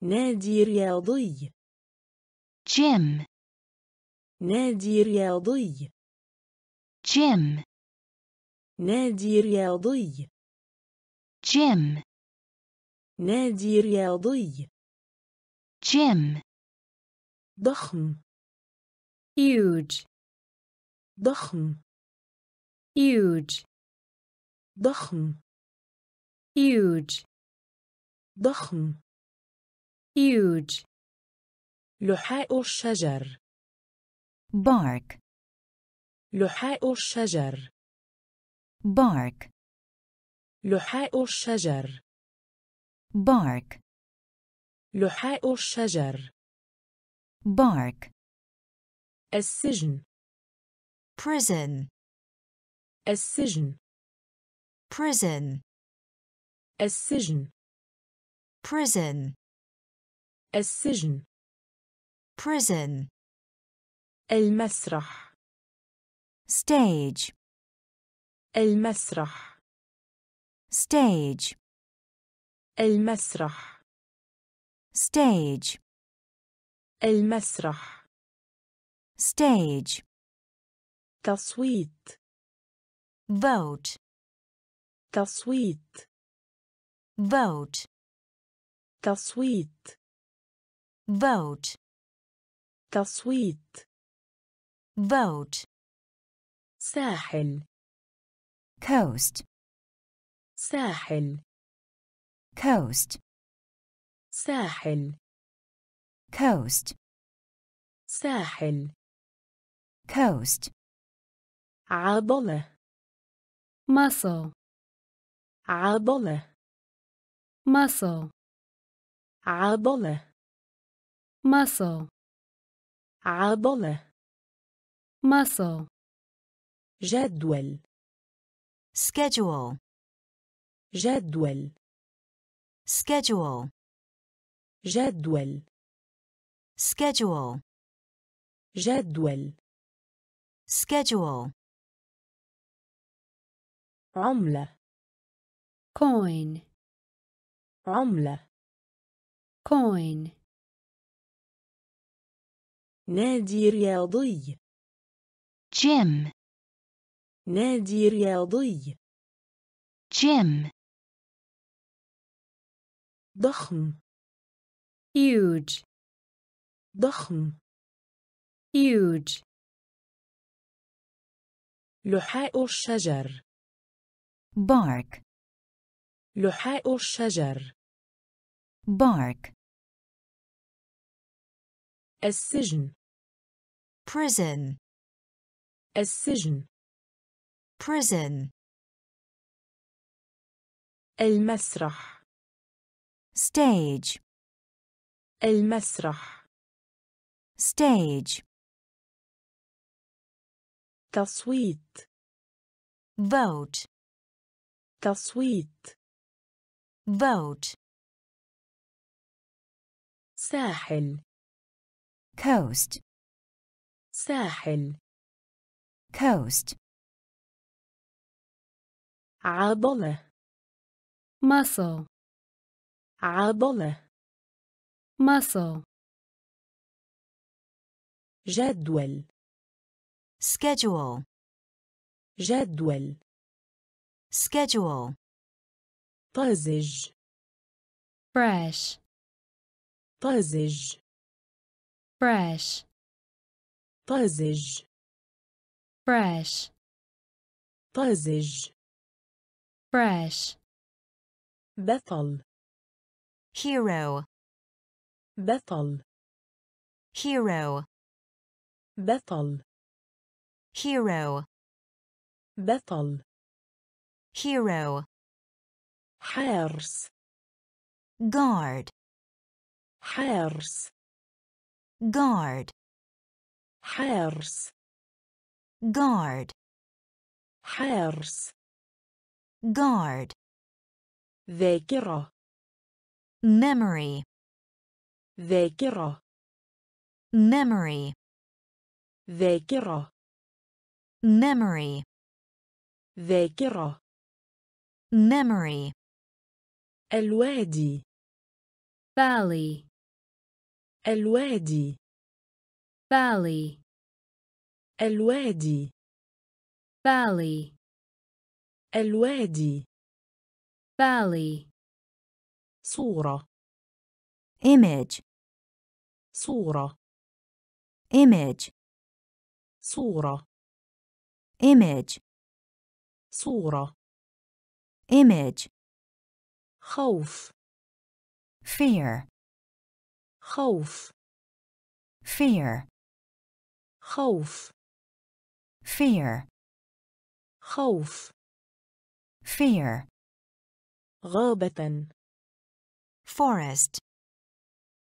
نادي رياضي. Gym. نادي رياضي. Gym. نادي رياضي جيم نادي رياضي جيم ضخم huge ضخم huge ضخم huge ضخم huge لحاء الشجر بارك لحاء الشجر bark لحاء الشجر bark لحاء الشجر bark السجن prison السجن prison السجن prison السجن prison المسرح stage المسرح stage المسرح stage المسرح stage تصويت vote تصويت vote تصويت vote تصويت vote ساحل coast ساحل coast ساحل coast ساحل coast عضلة muscle عضلة muscle عضلة muscle عضلة muscle جدول schedule جدول schedule جدول schedule جدول schedule عملة coin عملة coin نادي رياضي جيم نادي رياضي جيم ضخم huge ضخم huge لحاء الشجر bark لحاء الشجر bark السجن prison السجن prison المسرح stage المسرح stage تصويت vote تصويت vote ساحل coast ساحل coast عضلة ماسا عضلة ماسا جدول schedule جدول schedule طازج fresh طازج fresh طازج fresh طازج fresh بطل hero بطل hero بطل hero بطل hero حارس guard حارس guard حارس guard حارس guard ذاكرة memory ذاكرة memory ذاكرة memory ذاكرة memory الوادي valley الوادي valley الوادي valley الوادي valley صورة image صورة image صورة image صورة image خوف fear خوف fear خوف fear خوف fear غابة forest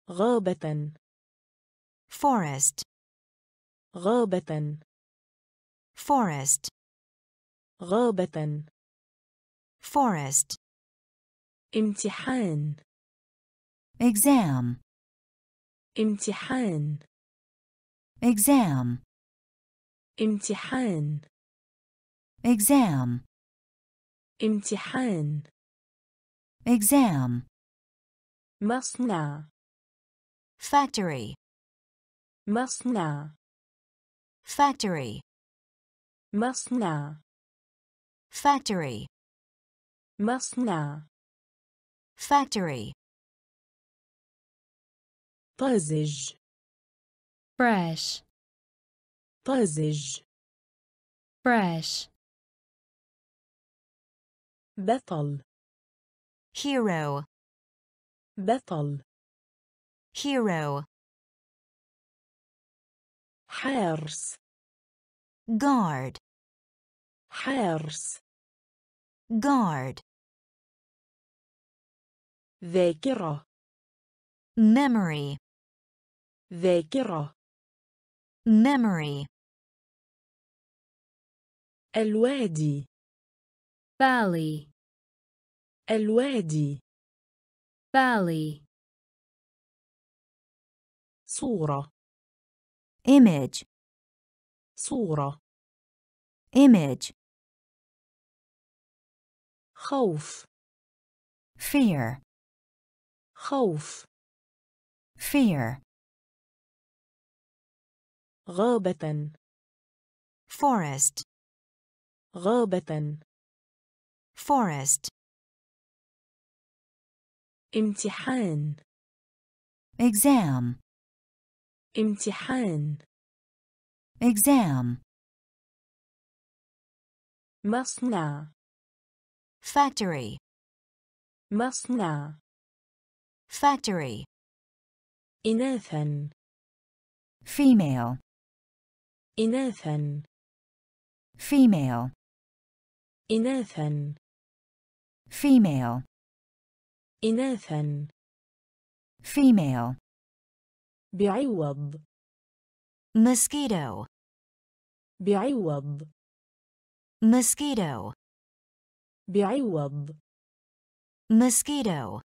غابة forest غابة forest غابة forest امتحان exam امتحان exam امتحان exam امتحان exam مصنع factory مصنع factory مصنع factory مصنع factory طازج fresh طازج fresh بطل hero بطل hero حارس guard حارس guard ذاكرة memory ذاكرة memory الوادي بالي الوادي بالي صورة image صورة image خوف fear خوف fear غابة forest غابة forest امتحان exam امتحان exam مصنع factory مصنع factory إناثا female إناثا female إناثا female إناثا female بعوض mosquito بعوض mosquito بعوض mosquito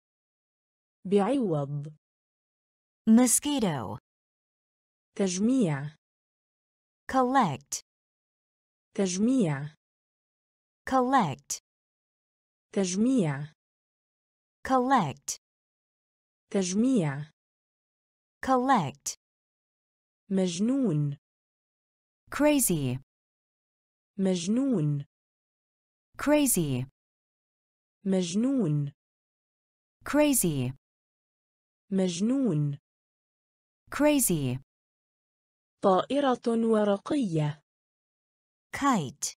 بعوض mosquito تجميع collect تجميع collect تجميع collect تجميع collect مجنون crazy مجنون crazy مجنون crazy مجنون crazy طائرة ورقية kite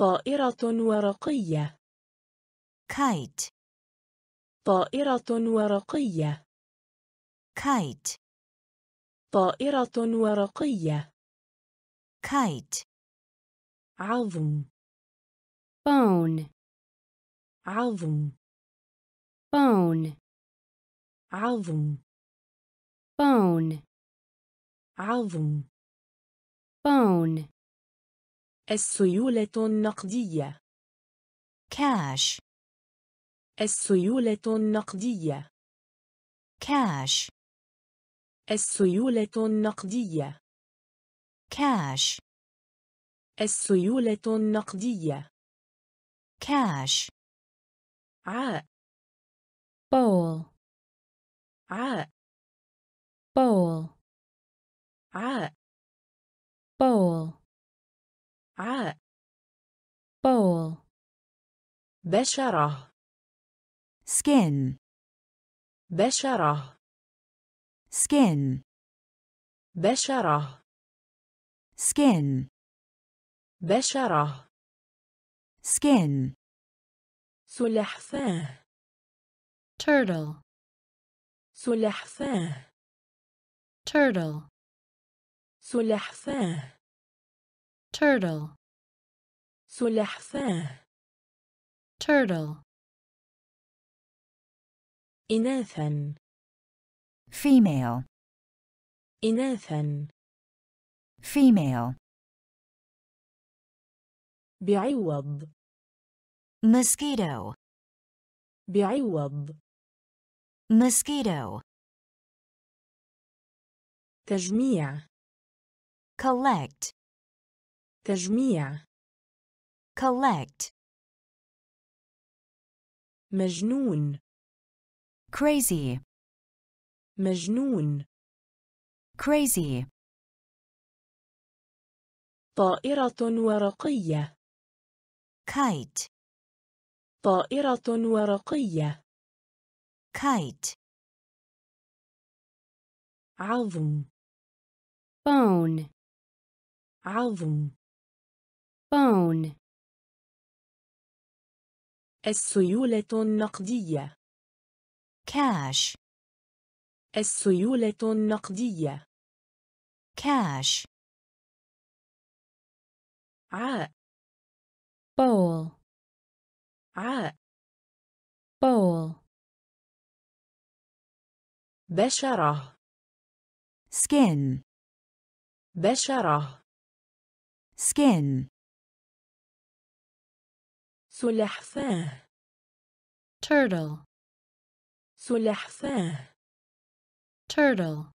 طائرة ورقية كايت طائرة ورقية كايت طائرة ورقية كايت عظم بون عظم بون عظم بون عظم بون السيولة النقدية كاش السيولة النقدية كاش السيولة النقدية كاش السيولة النقدية كاش ع بول عاء بول عاء بول عاء بول بشره skin بشرة skin بشرة skin بشرة skin سلحفاة turtle سلحفاة turtle سلحفاة turtle سلحفاة turtle إناثا female إناثا female بعوض mosquito بعوض mosquito تجميع collect تجميع collect مجنون crazy مجنون crazy طائرة ورقية kite طائرة ورقية kite عظم bone عظم bone السيولة النقدية كاش السيولة النقدية كاش عاء bowl عاء bowl بشرة skin بشرة skin سلحفاه turtle سلحفاه turtle